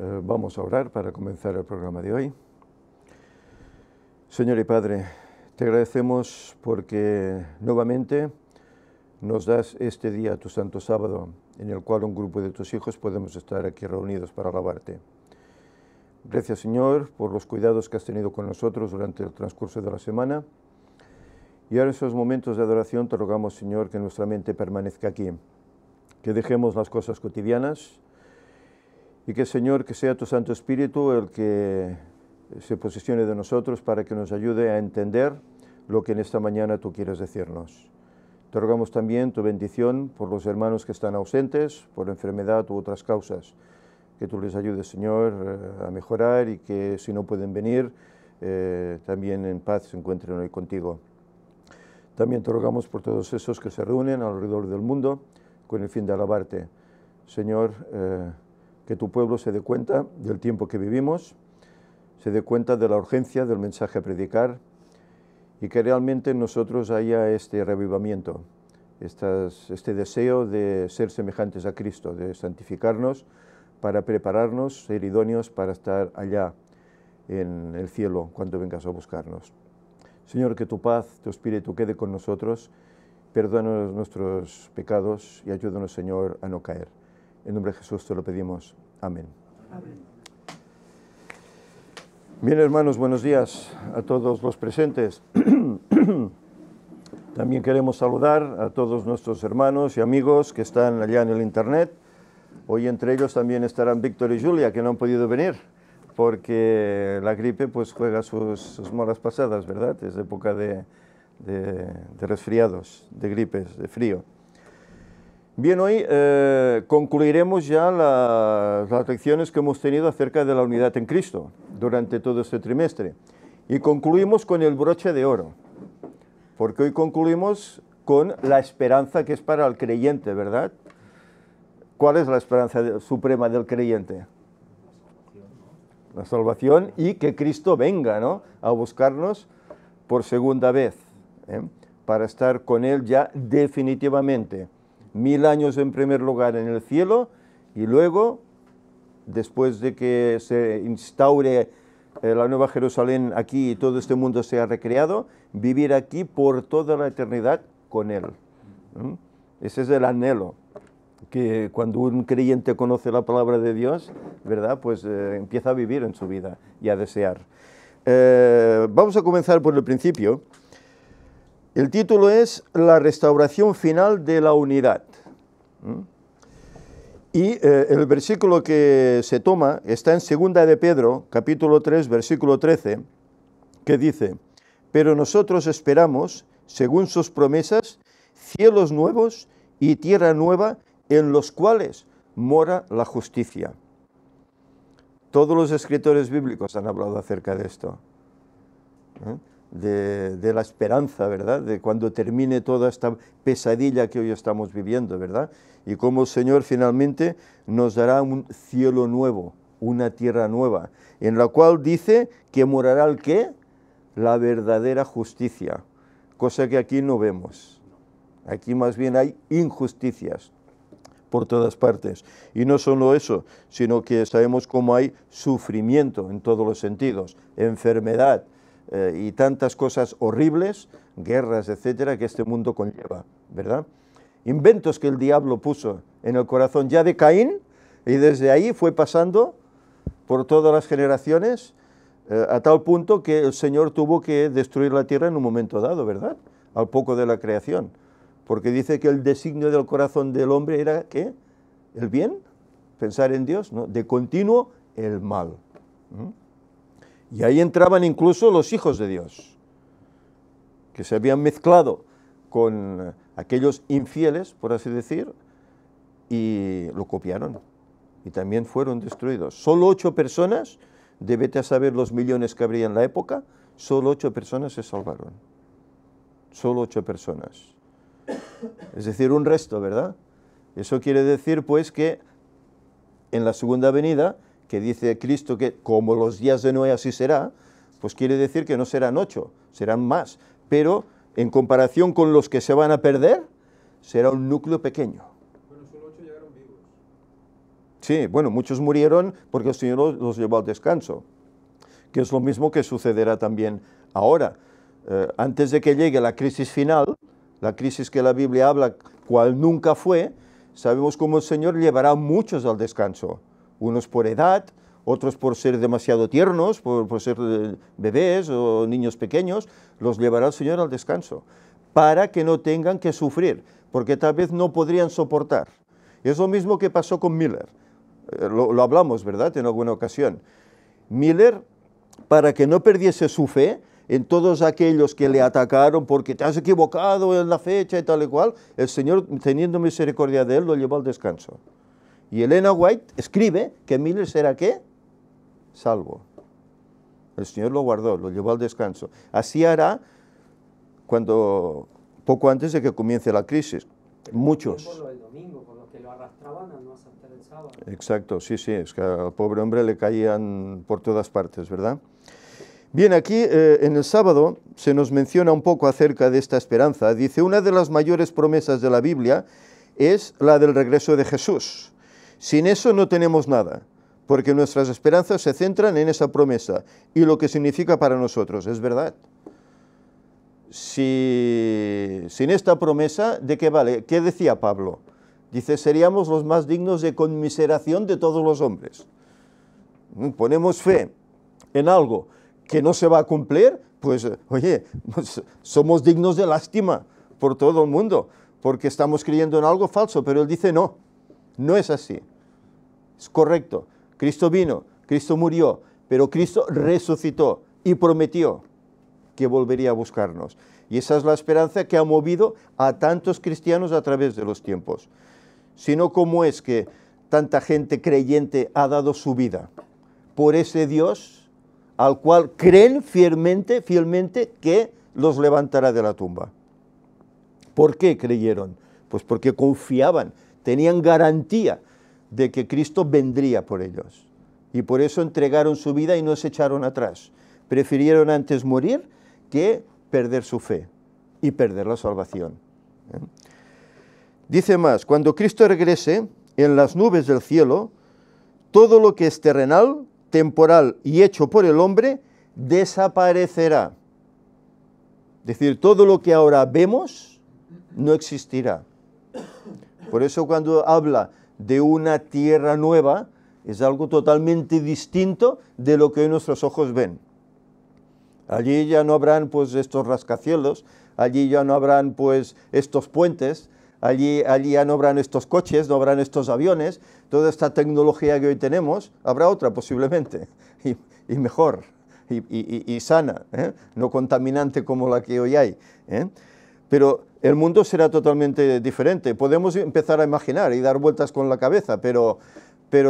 Eh, vamos a orar para comenzar el programa de hoy. Señor y Padre, te agradecemos porque nuevamente nos das este día, tu santo sábado, en el cual un grupo de tus hijos podemos estar aquí reunidos para alabarte. Gracias Señor por los cuidados que has tenido con nosotros durante el transcurso de la semana. Y ahora en esos momentos de adoración te rogamos Señor que nuestra mente permanezca aquí, que dejemos las cosas cotidianas, y que Señor, que sea tu Santo Espíritu el que se posicione de nosotros para que nos ayude a entender lo que en esta mañana tú quieres decirnos. Te rogamos también tu bendición por los hermanos que están ausentes, por enfermedad u otras causas. Que tú les ayudes, Señor, eh, a mejorar y que si no pueden venir, eh, también en paz se encuentren hoy contigo. También te rogamos por todos esos que se reúnen alrededor del mundo con el fin de alabarte. Señor, eh, que tu pueblo se dé cuenta del tiempo que vivimos, se dé cuenta de la urgencia del mensaje a predicar y que realmente en nosotros haya este revivamiento, este deseo de ser semejantes a Cristo, de santificarnos para prepararnos, ser idóneos para estar allá en el cielo cuando vengas a buscarnos. Señor, que tu paz, tu espíritu quede con nosotros, perdónanos nuestros pecados y ayúdanos, Señor, a no caer. En nombre de Jesús te lo pedimos. Amén. Bien, hermanos, buenos días a todos los presentes. También queremos saludar a todos nuestros hermanos y amigos que están allá en el Internet. Hoy entre ellos también estarán Víctor y Julia, que no han podido venir porque la gripe pues juega sus, sus moras pasadas, ¿verdad? Es época de resfriados, de gripes, de frío. Bien, hoy eh, concluiremos ya las lecciones que hemos tenido acerca de la unidad en Cristo durante todo este trimestre. Y concluimos con el broche de oro, porque hoy concluimos con la esperanza que es para el creyente, ¿verdad? ¿Cuál es la esperanza suprema del creyente? La salvación y que Cristo venga a buscarnos por segunda vez, ¿eh? para estar con Él ya definitivamente mil años en primer lugar en el cielo y luego, después de que se instaure eh, la Nueva Jerusalén aquí y todo este mundo sea recreado, vivir aquí por toda la eternidad con Él. Ese es el anhelo que cuando un creyente conoce la palabra de Dios, ¿verdad? Pues eh, empieza a vivir en su vida y a desear. Eh, vamos a comenzar por el principio. El título es La restauración final de la unidad. Y eh, el versículo que se toma está en 2 de Pedro, capítulo 3, versículo 13, que dice, pero nosotros esperamos, según sus promesas, cielos nuevos y tierra nueva en los cuales mora la justicia. Todos los escritores bíblicos han hablado acerca de esto. ¿eh? de, la esperanza, ¿verdad? De cuando termine toda esta pesadilla que hoy estamos viviendo, ¿verdad? Y cómo el Señor finalmente nos dará un cielo nuevo, una tierra nueva, en la cual dice que morará el qué? La verdadera justicia, cosa que aquí no vemos. Aquí más bien hay injusticias por todas partes. Y no solo eso, sino que sabemos cómo hay sufrimiento en todos los sentidos, enfermedad, eh, y tantas cosas horribles, guerras, etcétera, que este mundo conlleva, ¿verdad? Inventos que el diablo puso en el corazón ya de Caín y desde ahí fue pasando por todas las generaciones eh, a tal punto que el Señor tuvo que destruir la tierra en un momento dado, ¿verdad? Al poco de la creación, porque dice que el designio del corazón del hombre era ¿qué? el bien, pensar en Dios, ¿no? de continuo el mal. ¿Mm? Y ahí entraban incluso los hijos de Dios, que se habían mezclado con aquellos infieles, por así decir, y lo copiaron. Y también fueron destruidos. Solo ocho personas, debete a saber los millones que habría en la época, solo ocho personas se salvaron. Solo ocho personas. Es decir, un resto, ¿verdad? Eso quiere decir, pues, que en la segunda venida que dice Cristo que como los días de Noé así será, pues quiere decir que no serán ocho, serán más. Pero en comparación con los que se van a perder, será un núcleo pequeño. Bueno, solo ocho llegaron vivos. Sí, bueno, muchos murieron porque el Señor los, llevó al descanso, que es lo mismo que sucederá también ahora. Eh, antes de que llegue la crisis final, la crisis que la Biblia habla, cual nunca fue, sabemos cómo el Señor llevará a muchos al descanso unos por edad, otros por ser demasiado tiernos, por, ser eh, bebés o niños pequeños, los llevará el Señor al descanso, para que no tengan que sufrir, porque tal vez no podrían soportar. Es lo mismo que pasó con Miller. Eh, lo, lo hablamos, ¿verdad?, en alguna ocasión. Miller, para que no perdiese su fe, en todos aquellos que le atacaron porque te has equivocado en la fecha y tal y cual, el Señor, teniendo misericordia de él, lo llevó al descanso. Y Elena White escribe que Miller será qué? Salvo. El Señor lo guardó, lo llevó al descanso. Así hará cuando poco antes de que comience la crisis. Muchos. que lo arrastraban no el sábado. Exacto, sí, sí, es que al pobre hombre le caían por todas partes, ¿verdad? Bien, aquí eh, en el sábado se nos menciona un poco acerca de esta esperanza. Dice, una de las mayores promesas de la Biblia es la del regreso de Jesús. Sin eso no tenemos nada, porque nuestras esperanzas se centran en esa promesa y lo que significa para nosotros, es verdad. Si, sin esta promesa, ¿de qué vale? ¿Qué decía Pablo? Dice, seríamos los más dignos de conmiseración de todos los hombres. Mm, ponemos fe en algo que no se va a cumplir, pues, oye, pues, somos dignos de lástima por todo el mundo, porque estamos creyendo en algo falso, pero él dice no no es así. Es correcto. Cristo vino, Cristo murió, pero Cristo resucitó y prometió que volvería a buscarnos. Y esa es la esperanza que ha movido a tantos cristianos a través de los tiempos. Sino cómo es que tanta gente creyente ha dado su vida por ese Dios al cual creen fielmente, fielmente que los levantará de la tumba. ¿Por qué creyeron? Pues porque confiaban tenían garantía de que Cristo vendría por ellos. Y por eso entregaron su vida y no se echaron atrás. Prefirieron antes morir que perder su fe y perder la salvación. Dice más, cuando Cristo regrese en las nubes del cielo, todo lo que es terrenal, temporal y hecho por el hombre desaparecerá. Es decir, todo lo que ahora vemos no existirá. Por eso cuando habla de una tierra nueva, es algo totalmente distinto de lo que hoy nuestros ojos ven. Allí ya no habrán pues estos rascacielos, allí ya no habrán pues estos puentes, allí, allí ya no habrán estos coches, no habrán estos aviones, toda esta tecnología que hoy tenemos, habrá otra posiblemente, y, mejor, y, sana, ¿eh? no contaminante como la que hoy hay. ¿eh? pero el mundo será totalmente diferente. Podemos empezar a imaginar y dar vueltas con la cabeza, pero,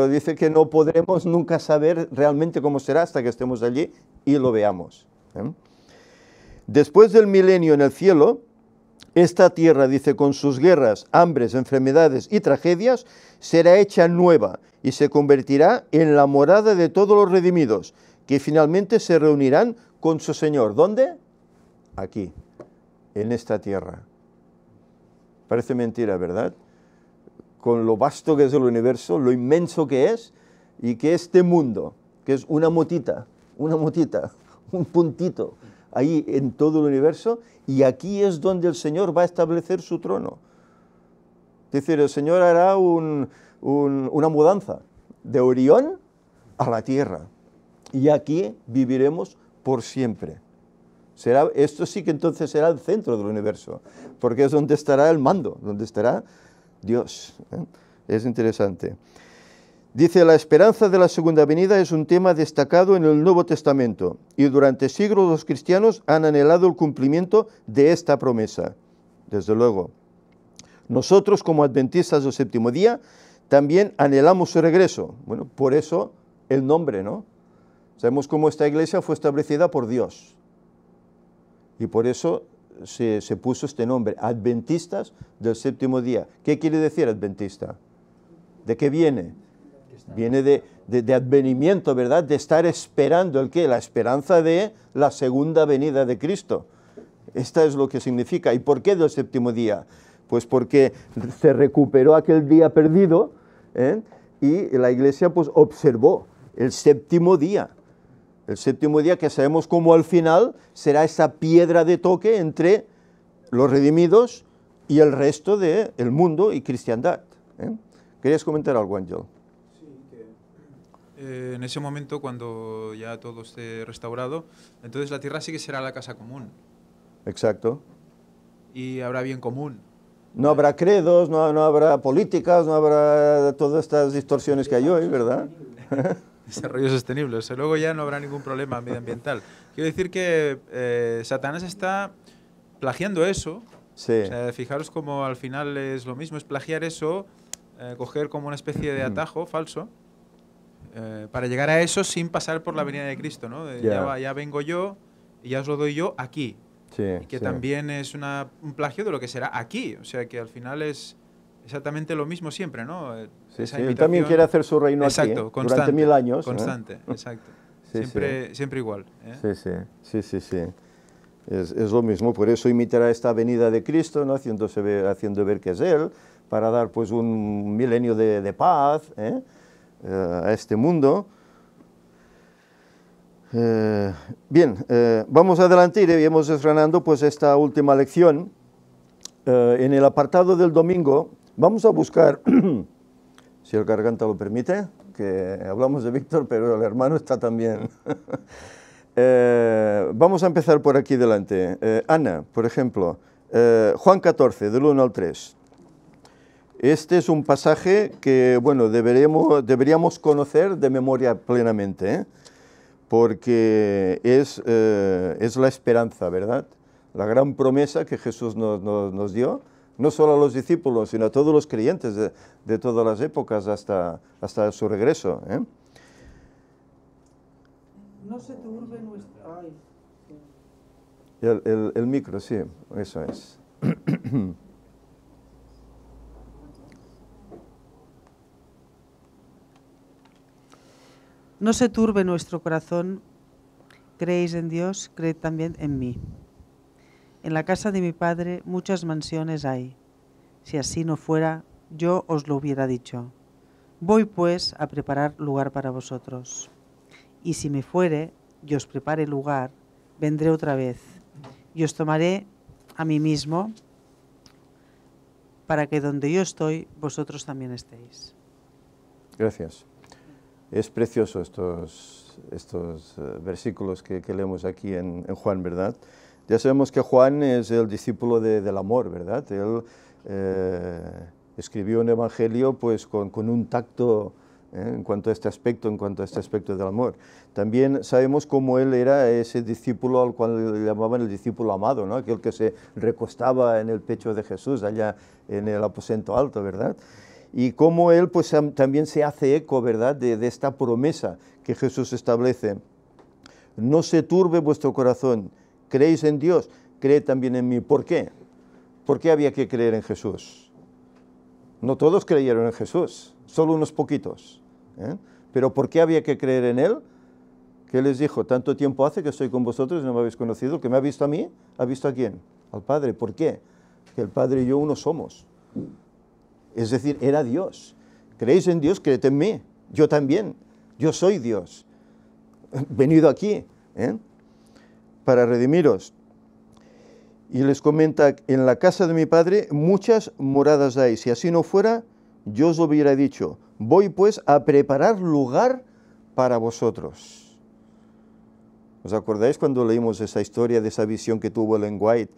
dice que no podremos nunca saber realmente cómo será hasta que estemos allí y lo veamos. ¿eh? Después del milenio en el cielo, esta tierra, dice, con sus guerras, hambres, enfermedades y tragedias, será hecha nueva y se convertirá en la morada de todos los redimidos, que finalmente se reunirán con su Señor. ¿Dónde? Aquí en esta tierra. Parece mentira, ¿verdad? Con lo vasto que es el universo, lo inmenso que es, y que este mundo, que es una motita, una motita, un puntito, ahí en todo el universo, y aquí es donde el Señor va a establecer su trono. Es decir, el Señor hará una mudanza de Orión a la tierra, y aquí viviremos por siempre esto sí que entonces será el centro del universo, porque es donde estará el mando, donde estará Dios. ¿eh? Es interesante. Dice, la esperanza de la segunda venida es un tema destacado en el Nuevo Testamento y durante siglos los cristianos han anhelado el cumplimiento de esta promesa. Desde luego, nosotros como adventistas del séptimo día también anhelamos su regreso. Bueno, por eso el nombre, ¿no? Sabemos cómo esta iglesia fue establecida por Dios. Y por eso se, puso este nombre, adventistas del séptimo día. ¿Qué quiere decir adventista? ¿De qué viene? Viene de, advenimiento, ¿verdad? De estar esperando el qué? La esperanza de la segunda venida de Cristo. Esta es lo que significa. ¿Y por qué del séptimo día? Pues porque se recuperó aquel día perdido ¿eh? y la iglesia pues observó el séptimo día. El séptimo día que sabemos cómo al final será esa piedra de toque entre los redimidos y el resto del mundo y cristiandad. ¿eh? ¿Querías comentar algo, Ángel? Eh, en ese momento cuando ya todo esté restaurado, entonces la tierra sí que será la casa común. Exacto. Y habrá bien común. No habrá credos, no habrá políticas, no habrá todas estas distorsiones que hay hoy, ¿verdad? desarrollo sostenible. luego ya no habrá ningún problema medioambiental. Quiero decir que eh, Satanás está plagiando eso. O sea, fijaros como al final es lo mismo, es plagiar eso, eh, coger como una especie de atajo falso. Eh, para llegar a eso sin pasar por la venida de Cristo, ¿no? ya, vengo yo y ya os lo doy yo aquí. que también es un plagio de lo que será aquí. O sea que al final es, exactamente lo mismo siempre, ¿no? Eh, sí, también quiere hacer su reino ¿eh? durante mil años. ¿eh? Constante, exacto. siempre, igual. Sí, sí, sí, sí. Es, lo mismo, por eso imitará esta venida de Cristo, ¿no? Haciéndose ver, haciendo ver que es Él, para dar pues un milenio de, paz a este mundo. bien, eh, vamos adelante y vamos desgranando pues esta última lección. en el apartado del domingo Vamos a buscar, si el garganta lo permite, que hablamos de Víctor, pero el hermano está también. Eh, vamos a empezar por aquí delante. Eh, Ana, por ejemplo, eh, Juan 14, del 1 al 3. Este es un pasaje que, bueno, deberíamos conocer de memoria plenamente, porque es, la esperanza, ¿verdad? La gran promesa que Jesús nos dio no solo a los discípulos, sino a todos los creyentes de, todas las épocas hasta, hasta su regreso. ¿eh? No se turbe nuestro El, el micro, sí, eso es. No se turbe nuestro corazón, creéis en Dios, creed también en mí. En la casa de mi padre muchas mansiones hay. Si así no fuera, yo os lo hubiera dicho. Voy pues a preparar lugar para vosotros. Y si me fuere y os prepare lugar, vendré otra vez y os tomaré a mí mismo para que donde yo estoy, vosotros también estéis. Gracias. Es precioso estos, estos eh, versículos que, leemos aquí en Juan, ¿verdad? Ya sabemos que Juan es el discípulo del amor, ¿verdad? Él eh, escribió un evangelio pues, con, un tacto ¿eh? en cuanto a este aspecto, en cuanto a este aspecto del amor. También sabemos cómo él era ese discípulo al cual llamaban el discípulo amado, ¿no? aquel que se recostaba en el pecho de Jesús allá en el aposento alto, ¿verdad? y cómo él pues, también se hace eco ¿verdad? de, esta promesa que Jesús establece. No se turbe vuestro corazón, ¿Creéis en Dios? Cree también en mí. ¿Por qué? ¿Por qué había que creer en Jesús? No todos creyeron en Jesús, solo unos poquitos. ¿eh? Pero ¿por qué había que creer en Él? ¿Qué les dijo? Tanto tiempo hace que estoy con vosotros y no me habéis conocido. ¿El que me ha visto a mí? ¿Ha visto a quién? Al Padre. ¿Por qué? Que el Padre y yo uno somos. Es decir, era Dios. ¿Creéis en Dios? Créete en mí. Yo también. Yo soy Dios. Venido aquí. ¿eh? para redimiros. Y les comenta, en la casa de mi padre muchas moradas hay, si así no fuera, yo os hubiera dicho, voy pues a preparar lugar para vosotros. ¿Os acordáis cuando leímos esa historia de esa visión que tuvo Ellen White,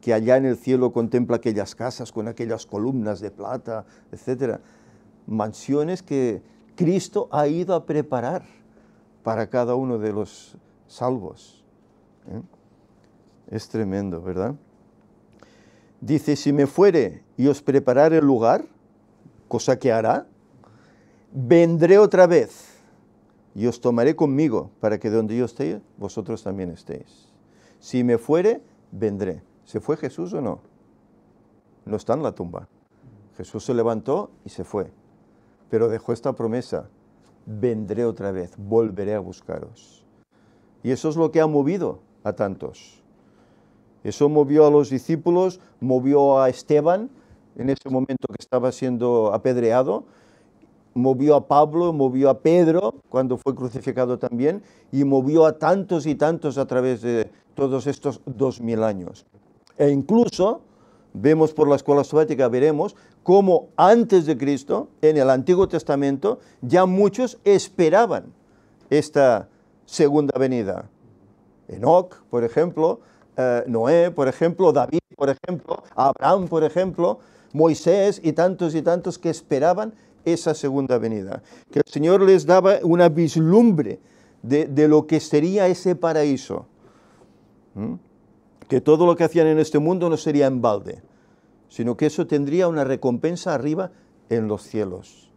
que allá en el cielo contempla aquellas casas con aquellas columnas de plata, etcétera? Mansiones que Cristo ha ido a preparar para cada uno de los salvos. ¿eh? Es tremendo, ¿verdad? Dice, si me fuere y os preparare el lugar, cosa que hará, vendré otra vez y os tomaré conmigo para que donde yo esté, vosotros también estéis. Si me fuere, vendré. ¿Se fue Jesús o no? No está en la tumba. Jesús se levantó y se fue. Pero dejó esta promesa, vendré otra vez, volveré a buscaros. Y eso es lo que ha movido a tantos. Eso movió a los discípulos, movió a Esteban, en ese momento que estaba siendo apedreado, movió a Pablo, movió a Pedro cuando fue crucificado también, y movió a tantos y tantos a través de todos estos dos mil años. E incluso vemos por la escuela soviética, veremos cómo antes de Cristo, en el Antiguo Testamento, ya muchos esperaban esta segunda venida. Enoch, por ejemplo, eh, Noé, por ejemplo, David, por ejemplo, Abraham, por ejemplo, Moisés y tantos y tantos que esperaban esa segunda venida. Que el Señor les daba una vislumbre de, lo que sería ese paraíso. ¿Mm? Que todo lo que hacían en este mundo no sería en balde, sino que eso tendría una recompensa arriba en los cielos.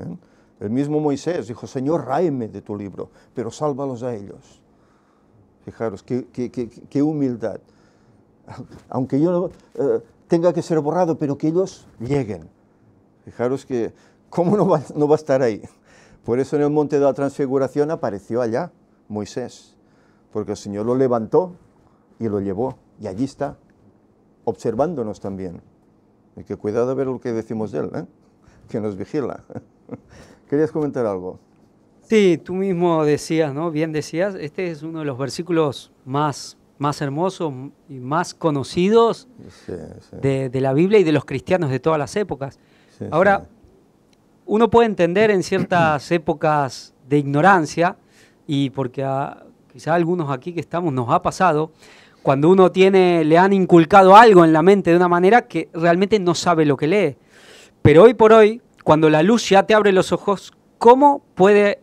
¿Eh? El mismo Moisés dijo, Señor, ráeme de tu libro, pero sálvalos a ellos. Fijaros, qué, qué, humildad. Aunque yo eh, tenga que ser borrado, pero que ellos lleguen. Fijaros que, ¿cómo no va, no a estar ahí? Por eso en el monte de la transfiguración apareció allá Moisés, porque el Señor lo levantó y lo llevó, y allí está, observándonos también. Y que cuidado a ver lo que decimos de él, ¿eh? que nos vigila. ¿Querías comentar algo? Sí, tú mismo decías, ¿no? Bien decías, este es uno de los versículos más, más hermosos y más conocidos De, la Biblia y de los cristianos de todas las épocas. Ahora, uno puede entender en ciertas épocas de ignorancia, y porque quizá algunos aquí que estamos nos ha pasado, cuando uno tiene, le han inculcado algo en la mente de una manera que realmente no sabe lo que lee. Pero hoy por hoy, cuando la luz ya te abre los ojos, ¿cómo puede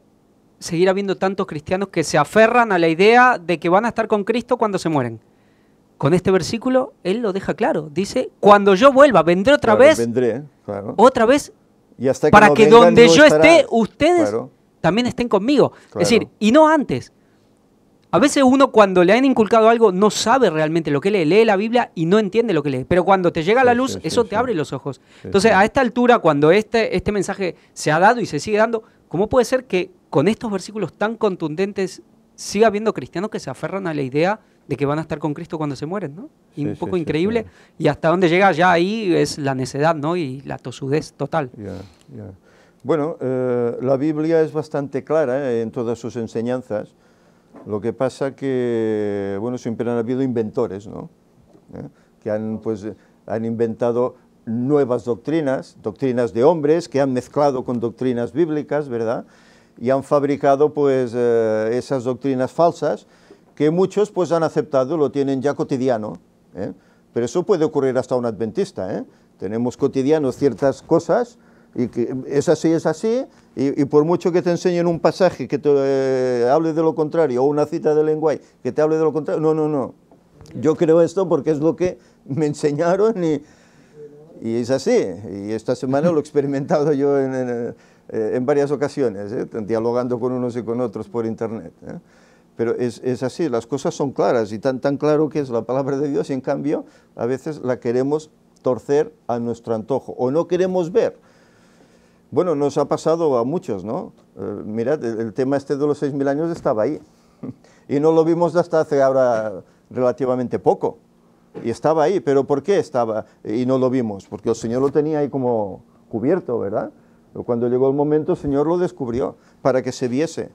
seguir habiendo tantos cristianos que se aferran a la idea de que van a estar con Cristo cuando se mueren. Con este versículo, él lo deja claro. Dice, cuando yo vuelva, vendré otra vez. Otra vez. para que donde yo esté, ustedes también estén conmigo. Es decir, y no antes. A veces uno cuando le han inculcado algo no sabe realmente lo que lee, lee la Biblia y no entiende lo que lee, pero cuando te llega la luz eso te abre los ojos. Entonces a esta altura, cuando este, este mensaje se ha dado y se sigue dando, ¿cómo puede ser que con estos versículos tan contundentes, sigue habiendo cristianos que se aferran a la idea de que van a estar con Cristo cuando se mueren, ¿no? Y un poco increíble. y hasta dónde llega ya ahí es la necedad, ¿no? Y la tosudez total. Bueno, eh, la Biblia es bastante clara eh, en todas sus enseñanzas. Lo que pasa que, bueno, siempre han habido inventores, ¿no? Eh, que han, pues, han inventado nuevas doctrinas, doctrinas de hombres que han mezclado con doctrinas bíblicas, ¿verdad? y han fabricado pues eh, esas doctrinas falsas que muchos pues han aceptado, lo tienen ya cotidiano. ¿eh? Pero eso puede ocurrir hasta un adventista. ¿eh? Tenemos cotidiano ciertas cosas y que es así, es así, y, por mucho que te enseñen un pasaje que te hable de lo contrario, o una cita de lenguaje que te hable de lo contrario, no, no, no. Yo creo esto porque es lo que me enseñaron y, y es así. Y esta semana lo he experimentado yo en eh, en varias ocasiones, ¿eh? dialogando con unos y con otros por internet. ¿eh? Pero es, así, las cosas son claras y tan, tan claro que es la palabra de Dios y en cambio a veces la queremos torcer a nuestro antojo o no queremos ver. Bueno, nos ha pasado a muchos, ¿no? mirad, el, el, tema este de los 6.000 años estaba ahí y no lo vimos hasta hace ahora relativamente poco. Y estaba ahí, pero ¿por qué estaba? Y no lo vimos, porque el Señor lo tenía ahí como cubierto, ¿verdad? cuando llegó el momento, el Señor lo descubrió para que se viese.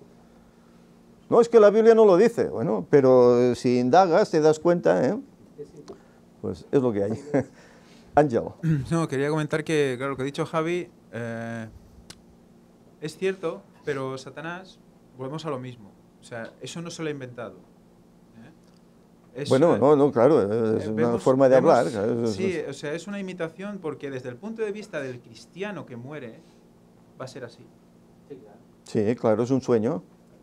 No, es que la Biblia no lo dice. Bueno, pero eh, si indagas, te das cuenta, ¿eh? Pues es lo que hay. Ángel. No, quería comentar que, claro, lo que ha dicho Javi eh, es cierto, pero Satanás, volvemos a lo mismo. O sea, eso no se lo ha inventado. ¿eh? bueno, no, no, claro, es una forma de hablar. sí, o sea, es una imitación porque desde el punto de vista del cristiano que muere, va a ser así. Sí claro. es un sueño.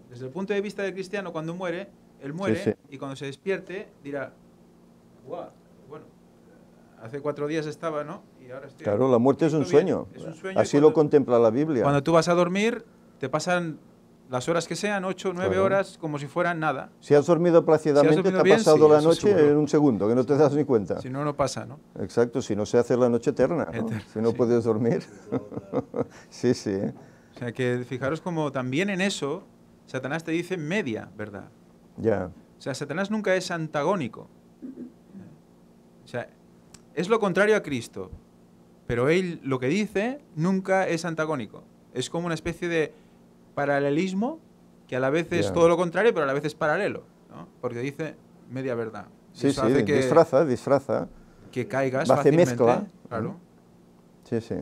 Desde el punto de vista del cristiano, cuando muere, él muere y cuando se despierte dirá, bueno, hace cuatro días estaba, ¿no? Y ahora estoy claro, la muerte es un, sueño. Así lo contempla la Biblia. Cuando tú vas a dormir, te pasan las horas que sean, ocho, nueve horas, como si fueran nada. Si has dormido plácidamente, te ha pasado la noche en un segundo, que no te das ni cuenta. Si no, no pasa, ¿no? Exacto, si no se hace la noche eterna, ¿no? si no puedes dormir. sí, sí. ¿eh? O sea que fijaros como también en eso, Satanás te dice media, ¿verdad? Ya. O sea, Satanás nunca es antagónico. O sea, es lo contrario a Cristo, pero él lo que dice nunca es antagónico. Es como una especie de paralelismo que a la vez es todo lo contrario, pero a la vez es paralelo, ¿no? porque dice media verdad. Sí, sí, disfraza, disfraza. Que caigas hace Sí, sí.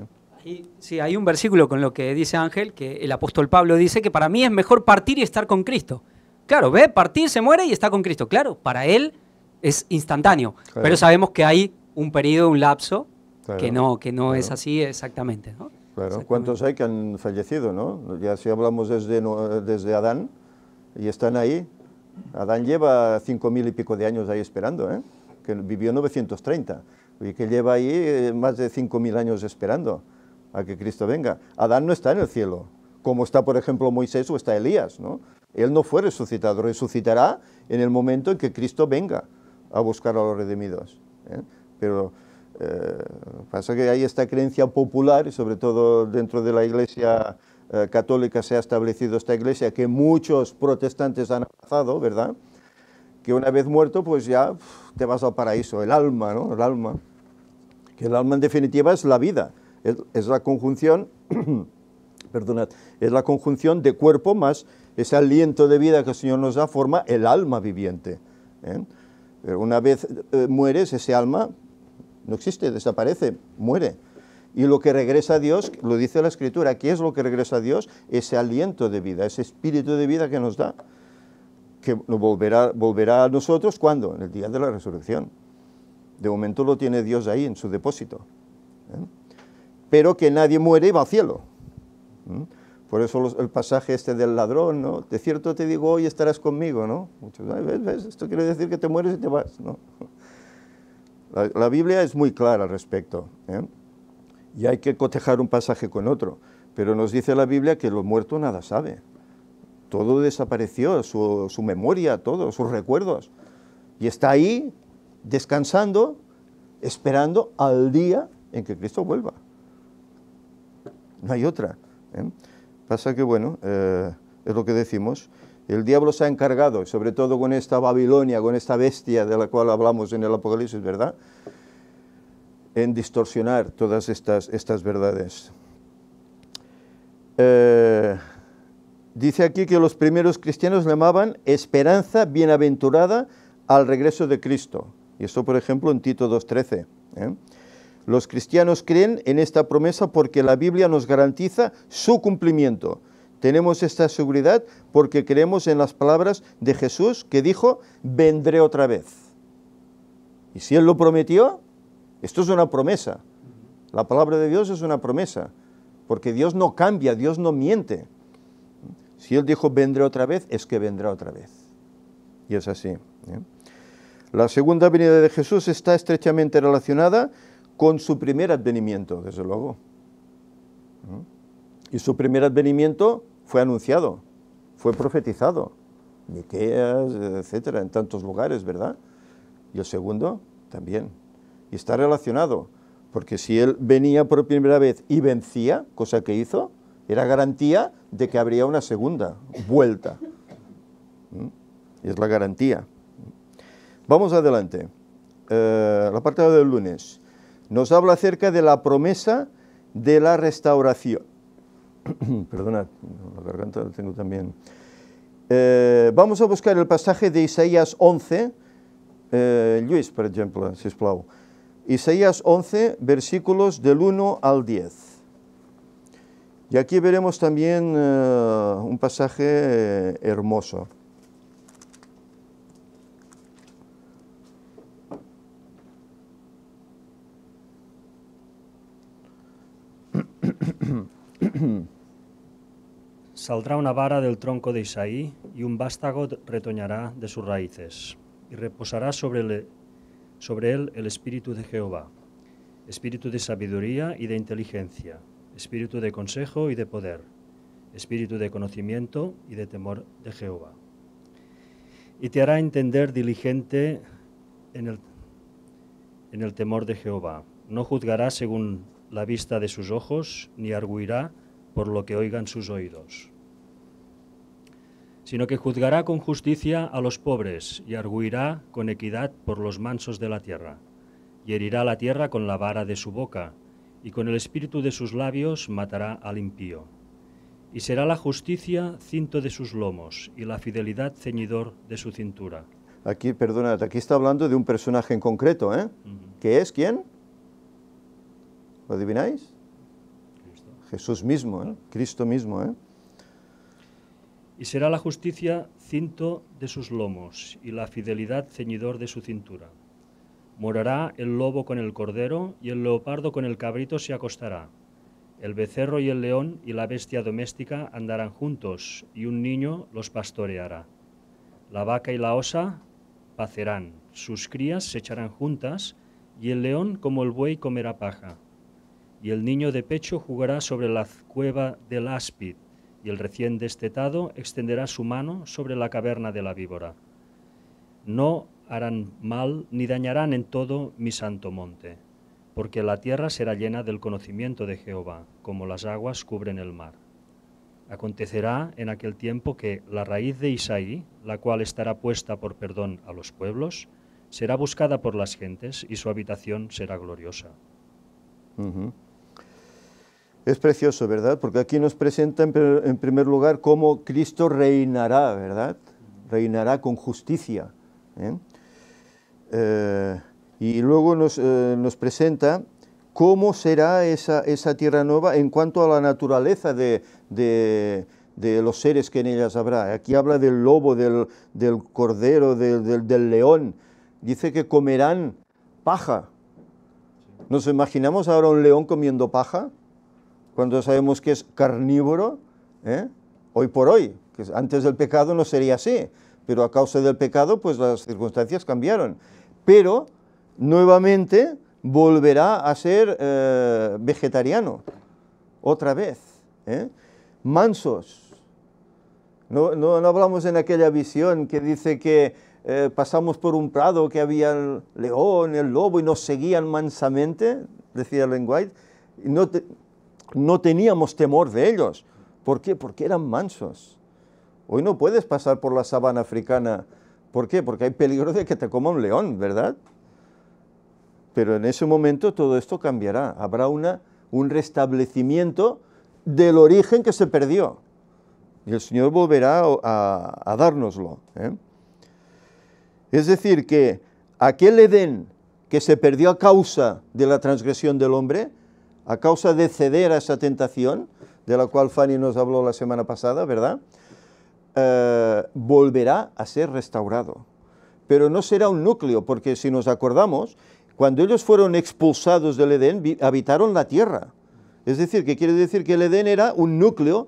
Y, sí, hay un versículo con lo que dice Ángel, que el apóstol Pablo dice que para mí es mejor partir y estar con Cristo. Claro, ve, partir, se muere y está con Cristo. Claro, para él es instantáneo, pero sabemos que hay un periodo, un lapso, que no, que no es así exactamente. ¿no? Claro, ¿cuántos hay que han fallecido, no? Ya si hablamos desde, desde Adán y están ahí, Adán lleva cinco mil y pico de años ahí esperando, ¿eh? que vivió 930 y que lleva ahí eh, más de cinco 5.000 años esperando a que Cristo venga. Adán no está en el cielo, como está, por ejemplo, Moisés o está Elías. ¿no? Él no fue resucitado, resucitará en el momento en que Cristo venga a buscar a los redimidos. ¿eh? Pero eh, pasa que hay esta creencia popular, y sobre todo dentro de la Iglesia eh, Católica se ha establecido esta Iglesia, que muchos protestantes han abrazado, ¿verdad? Que una vez muerto, pues ya te vas al paraíso, el alma, ¿no? El alma. Que el alma en definitiva es la vida, es, la conjunción, perdonad, es la conjunción de cuerpo más ese aliento de vida que el Señor nos da, forma el alma viviente. ¿eh? Pero una vez mueres, ese alma no existe, desaparece, muere. Y lo que regresa a Dios, lo dice la Escritura, ¿qué es lo que regresa a Dios? Ese aliento de vida, ese espíritu de vida que nos da, que volverá, volverá a nosotros cuando? En el día de la resurrección. De momento lo tiene Dios ahí, en su depósito. ¿eh? Pero que nadie muere y va al cielo. ¿eh? Por eso el pasaje este del ladrón, ¿no? De cierto te digo, hoy estarás conmigo, ¿no? Muchos, ves? Esto quiere decir que te mueres y te vas, ¿no? La, Biblia es muy clara al respecto. ¿eh? Y hay que cotejar un pasaje con otro. Pero nos dice la Biblia que lo muerto nada sabe. Todo desapareció, su, memoria, todo, sus recuerdos. Y está ahí descansando, esperando al día en que Cristo vuelva. No hay otra. ¿eh? Pasa que, bueno, eh, es lo que decimos, el diablo se ha encargado, sobre todo con esta Babilonia, con esta bestia de la cual hablamos en el Apocalipsis, ¿verdad? En distorsionar todas estas, verdades. Eh, dice aquí que los primeros cristianos llamaban esperanza bienaventurada al regreso de Cristo. Y esto, por ejemplo, en Tito 2.13. ¿eh? Los cristianos creen en esta promesa porque la Biblia nos garantiza su cumplimiento. Tenemos esta seguridad porque creemos en las palabras de Jesús que dijo, vendré otra vez. Y si Él lo prometió, esto es una promesa. La palabra de Dios es una promesa, porque Dios no cambia, Dios no miente. Si Él dijo, vendré otra vez, es que vendrá otra vez. Y es así. ¿eh? La segunda venida de Jesús está estrechamente relacionada con su primer advenimiento, desde luego. ¿eh? Y su primer advenimiento fue anunciado, fue profetizado. Miqueas, etcétera, en tantos lugares, ¿verdad? Y el segundo también. Y está relacionado, porque si él venía por primera vez y vencía, cosa que hizo, era garantía de que habría una segunda vuelta. ¿Mm? Es la garantía. Vamos adelante. Eh, la parte del lunes nos habla acerca de la promesa de la restauración Perdona, la garganta la tengo también. Eh, vamos a buscar el pasaje de Isaías 11, eh, Luis, por ejemplo, si si plau. Isaías 11, versículos del 1 al 10. Y aquí veremos también eh, un pasaje hermoso. Saldrá una vara del tronco de Isaí y un vástago retoñará de sus raíces y reposará sobre, él el espíritu de Jehová, espíritu de sabiduría y de inteligencia, espíritu de consejo y de poder, espíritu de conocimiento y de temor de Jehová. Y te hará entender diligente en el, en el temor de Jehová. No juzgará según la vista de sus ojos, ni arguirá por lo que oigan sus oídos, sino que juzgará con justicia a los pobres y arguirá con equidad por los mansos de la tierra, y herirá la tierra con la vara de su boca, y con el espíritu de sus labios matará al impío. Y será la justicia cinto de sus lomos y la fidelidad ceñidor de su cintura. Aquí, perdona, aquí está hablando de un personaje en concreto, ¿eh? ¿Qué es? ¿Quién? ¿Lo adivináis? Jesús mismo, ¿eh? Cristo mismo. ¿eh? Y será la justicia cinto de sus lomos y la fidelidad ceñidor de su cintura. Morará el lobo con el cordero y el leopardo con el cabrito se acostará. El becerro y el león y la bestia doméstica andarán juntos y un niño los pastoreará. La vaca y la osa pacerán, sus crías se echarán juntas y el león como el buey comerá paja y el niño de pecho jugará sobre la cueva del áspid, y el recién destetado extenderá su mano sobre la caverna de la víbora. No harán mal ni dañarán en todo mi santo monte, porque la tierra será llena del conocimiento de Jehová, como las aguas cubren el mar. Acontecerá en aquel tiempo que la raíz de Isaí, la cual estará puesta por perdón a los pueblos, será buscada por las gentes y su habitación será gloriosa. Es precioso, ¿verdad? Porque aquí nos presenta en primer lugar cómo Cristo reinará, ¿verdad? Reinará con justicia. ¿eh? Eh, y luego eh, nos, presenta cómo será esa, tierra nueva en cuanto a la naturaleza de, los seres que en ellas habrá. Aquí habla del lobo, del, cordero, del león. Dice que comerán paja. ¿Nos imaginamos ahora un león comiendo paja? cuando sabemos que es carnívoro, ¿eh? hoy por hoy, que antes del pecado no sería así, pero a causa del pecado pues las circunstancias cambiaron. Pero nuevamente volverá a ser eh, vegetariano, otra vez. ¿eh? Mansos. No, hablamos en aquella visión que dice que pasamos por un prado que había el león, el lobo y nos seguían mansamente, decía Len White. no te, no teníamos temor de ellos. ¿Por qué? Porque eran mansos. Hoy no puedes pasar por la sabana africana. ¿Por qué? Porque hay peligro de que te coma un león, ¿verdad? Pero en ese momento todo esto cambiará. Habrá una, un restablecimiento del origen que se perdió. Y el Señor volverá a, dárnoslo. ¿eh? Es decir, que aquel Edén que se perdió a causa de la transgresión del hombre, a causa de ceder a esa tentación, de la cual Fanny nos habló la semana pasada, ¿verdad? Eh, volverá a ser restaurado. Pero no será un núcleo, porque si nos acordamos, cuando ellos fueron expulsados del Edén, habitaron la tierra. Es decir, que quiere decir que el Edén era un núcleo,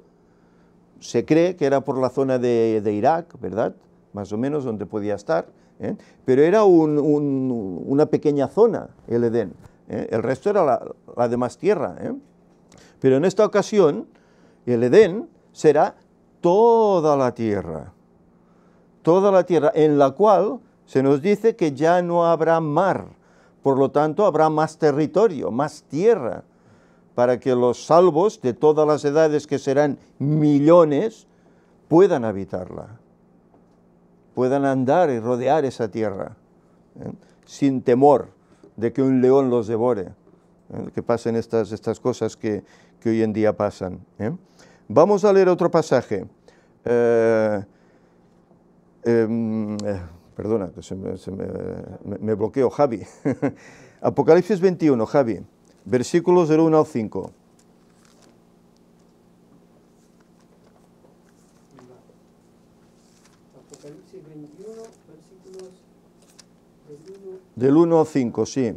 se cree que era por la zona de, Irak, ¿verdad? Más o menos donde podía estar, ¿eh? pero era una pequeña zona el Edén. ¿eh? el resto era la, demás tierra. ¿eh? Pero en esta ocasión, el Edén será toda la tierra, toda la tierra en la cual se nos dice que ya no habrá mar, por lo tanto habrá más territorio, más tierra, para que los salvos de todas las edades, que serán millones, puedan habitarla, puedan andar y rodear esa tierra, ¿eh? sin temor de que un león los devore, ¿eh? que pasen estas, estas cosas que, hoy en día pasan. ¿eh? Vamos a leer otro pasaje. Eh, em, perdona, que se me, bloqueo, Javi. Apocalipsis 21, Javi, versículos del 1 al 5. Del 1 al 5, sí.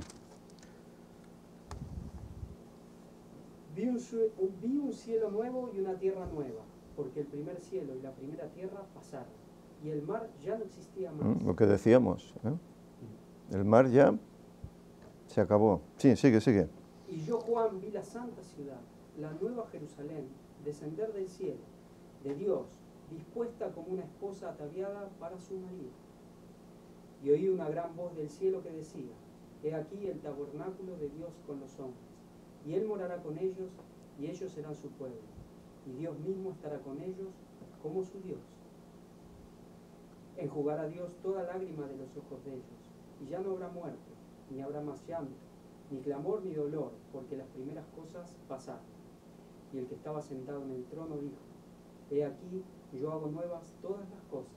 Vi un, cielo nuevo y una tierra nueva, porque el primer cielo y la primera tierra pasaron, y el mar ya no existía mm, más. lo que decíamos, ¿eh? mm. el mar ya se acabó. Sí, sigue, sigue. Y yo, Juan, vi la santa ciudad, la nueva Jerusalén, descender del cielo, de Dios, dispuesta como una esposa ataviada para su marido. Y oí una gran voz del cielo que decía, He aquí el tabernáculo de Dios con los hombres, y Él morará con ellos, y ellos serán su pueblo, y Dios mismo estará con ellos como su Dios. Enjugará Dios toda lágrima de los ojos de ellos, y ya no habrá muerte, ni habrá más llanto, ni clamor, ni dolor, porque las primeras cosas pasaron. Y el que estaba sentado en el trono dijo, He aquí, yo hago nuevas todas las cosas.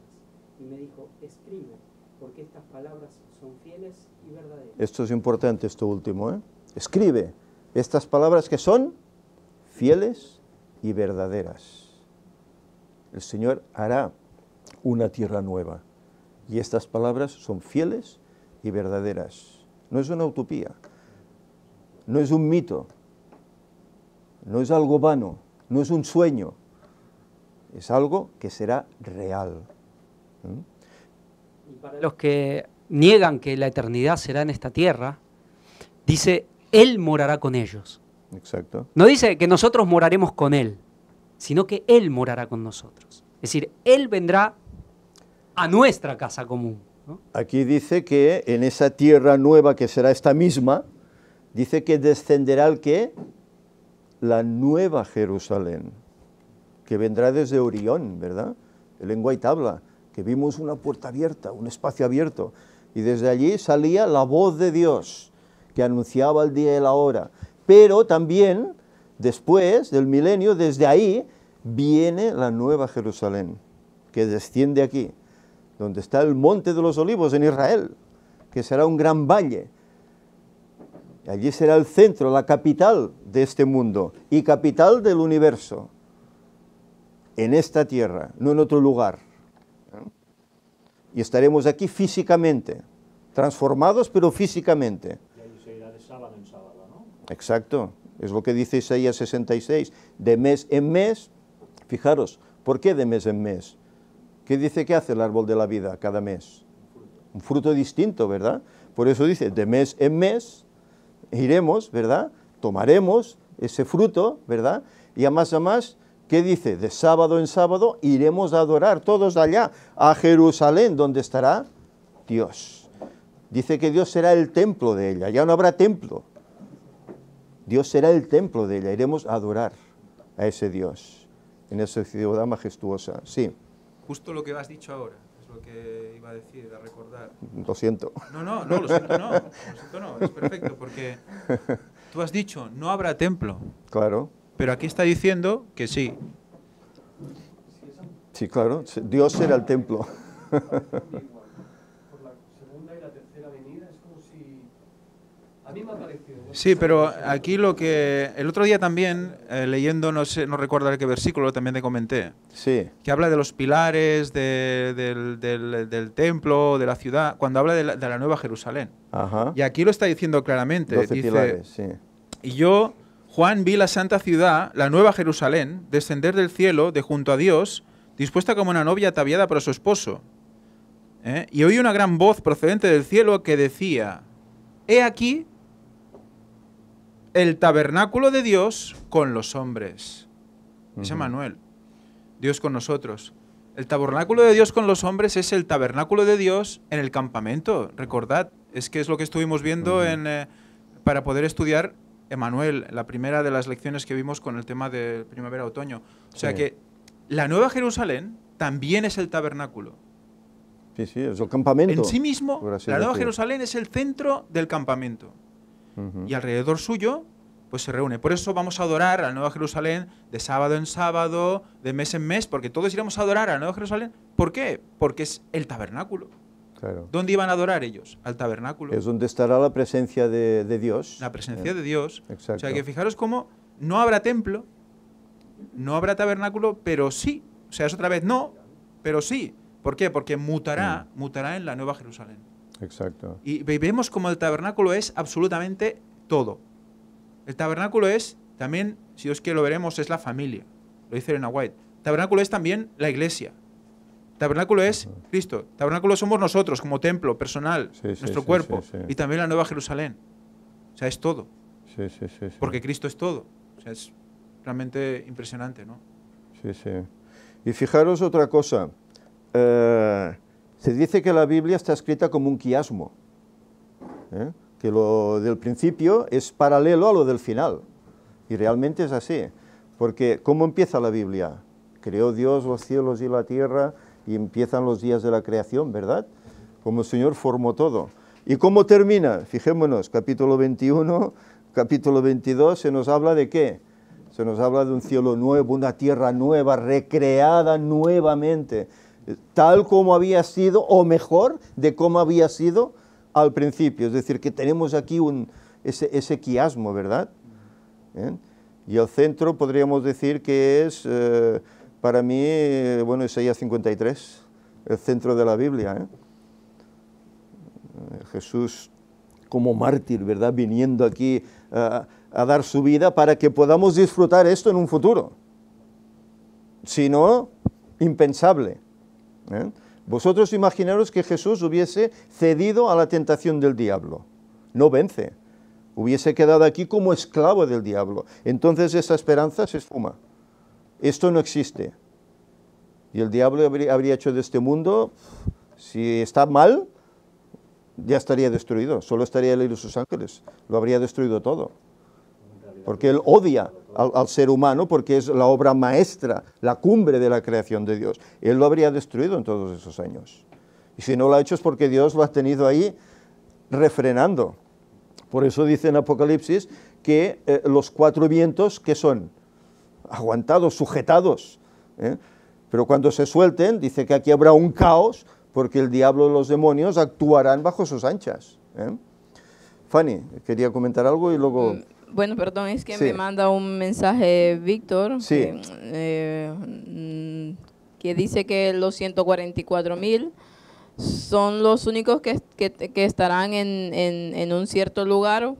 Y me dijo, escribe porque estas palabras son fieles y verdaderas. Esto es importante, esto último. ¿eh? Escribe estas palabras que son fieles y verdaderas. El Señor hará una tierra nueva. Y estas palabras son fieles y verdaderas. No es una utopía, no es un mito, no es algo vano, no es un sueño, es algo que será real para los que niegan que la eternidad será en esta tierra, dice, Él morará con ellos. Exacto. No dice que nosotros moraremos con Él, sino que Él morará con nosotros. Es decir, Él vendrá a nuestra casa común. Aquí dice que en esa tierra nueva que será esta misma, dice que descenderá el que? La nueva Jerusalén, que vendrá desde Orión, ¿verdad? Lengua y tabla que vimos una puerta abierta, un espacio abierto, y desde allí salía la voz de Dios que anunciaba el día y la hora. Pero también, después del milenio, desde ahí viene la nueva Jerusalén, que desciende aquí, donde está el monte de los olivos en Israel, que será un gran valle. Allí será el centro, la capital de este mundo y capital del universo, en esta tierra, no en otro lugar y estaremos aquí físicamente, transformados pero físicamente. Exacto, es lo que dice Isaías 66, de mes en mes, fijaros, ¿por qué de mes en mes? ¿Qué dice que hace el árbol de la vida cada mes? Un fruto distinto, ¿verdad? Por eso dice, de mes en mes iremos, ¿verdad? Tomaremos ese fruto, ¿verdad? Y a más a más ¿Qué dice? De sábado en sábado iremos a adorar todos allá, a Jerusalén, donde estará Dios. Dice que Dios será el templo de ella, ya no habrá templo. Dios será el templo de ella, iremos a adorar a ese Dios, en esa ciudad majestuosa. Sí. Justo lo que has dicho ahora es lo que iba a decir, a recordar. Lo siento. No, no, no, lo siento no, lo siento no, es perfecto, porque tú has dicho, no habrá templo. Claro. Pero aquí está diciendo que sí. Sí, claro, Dios era el templo. Sí, pero aquí lo que... El otro día también, eh, leyendo, no, sé, no recuerdo qué versículo, también te comenté. Sí. Que habla de los pilares del, templo, de la ciudad, cuando habla de la, Nueva Jerusalén. Ajá. Y aquí lo está diciendo claramente. 12 dice, pilares, sí. Y yo Juan vi la santa ciudad, la nueva Jerusalén, descender del cielo de junto a Dios, dispuesta como una novia ataviada para su esposo. ¿eh? Y oí una gran voz procedente del cielo que decía, He aquí el tabernáculo de Dios con los hombres. Dice Es Manuel, Dios con nosotros. El tabernáculo de Dios con los hombres es el tabernáculo de Dios en el campamento, recordad, es que es lo que estuvimos viendo en, eh, para poder estudiar Emanuel, la primera de las lecciones que vimos con el tema de primavera-otoño. O sea que la Nueva Jerusalén también es el tabernáculo. Sí, sí, es el campamento. En sí mismo, la Nueva Jerusalén es el centro del campamento. Y alrededor suyo, pues se reúne. Por eso vamos a adorar a la Nueva Jerusalén de sábado en sábado, de mes en mes, porque todos iremos a adorar a la Nueva Jerusalén. ¿Por qué? Porque es el tabernáculo. ¿Dónde iban a adorar ellos? Al tabernáculo. Es donde estará la presencia de, Dios. La presencia eh, de Dios. O sea que fijaros cómo no habrá templo, no habrá tabernáculo, pero sí. O sea, es otra vez no, pero sí. ¿Por qué? Porque mutará, mm. mutará en la Nueva Jerusalén. Exacto. Y vemos como el tabernáculo es absolutamente todo. El tabernáculo es también, si os que lo veremos, es la familia. Lo dice Elena White. El tabernáculo es también la iglesia. Tabernáculo es Cristo. Tabernáculo somos nosotros como templo personal, nuestro cuerpo y también la Nueva Jerusalén. O sea, es todo. Porque Cristo es todo. O sea, es realmente impresionante, ¿no? Sí, sí. Y fijaros otra cosa. Eh, se dice que la Biblia está escrita como un quiasmo. ¿eh? Que lo del principio es paralelo a lo del final. Y realmente es así. Porque ¿cómo empieza la Biblia? Creó Dios los cielos y la tierra y empiezan los días de la creación, ¿verdad? Como el Señor formó todo. ¿Y cómo termina? Fijémonos, capítulo 21, capítulo 22, se nos habla de qué? Se nos habla de un cielo nuevo, una tierra nueva, recreada nuevamente, tal como había sido, o mejor, de cómo había sido al principio. Es decir, que tenemos aquí un, ese, quiasmo, ¿verdad? ¿Eh? Y el centro podríamos decir que es eh, para mí, bueno, Isaías 53, el centro de la Biblia. ¿eh? Jesús como mártir, ¿verdad? Viniendo aquí a, dar su vida para que podamos disfrutar esto en un futuro. Si no, impensable. ¿eh? Vosotros imaginaros que Jesús hubiese cedido a la tentación del diablo. No vence. Hubiese quedado aquí como esclavo del diablo. Entonces esa esperanza se esfuma. Esto no existe. Y el diablo habría hecho de este mundo, si está mal, ya estaría destruido. Solo estaría él y sus ángeles. Lo habría destruido todo. Porque él odia al, ser humano porque es la obra maestra, la cumbre de la creación de Dios. Él lo habría destruido en todos esos años. Y si no lo ha hecho es porque Dios lo ha tenido ahí refrenando. Por eso dice en Apocalipsis que eh, los cuatro vientos, que son? aguantados, sujetados. ¿eh? Pero cuando se suelten, dice que aquí habrá un caos porque el diablo y los demonios actuarán bajo sus anchas. ¿eh? Fanny, quería comentar algo y luego... Mm, bueno, perdón, es que me manda un mensaje Víctor eh, mm, que, dice que los 144 mil son los únicos que, estarán en, en, un cierto lugar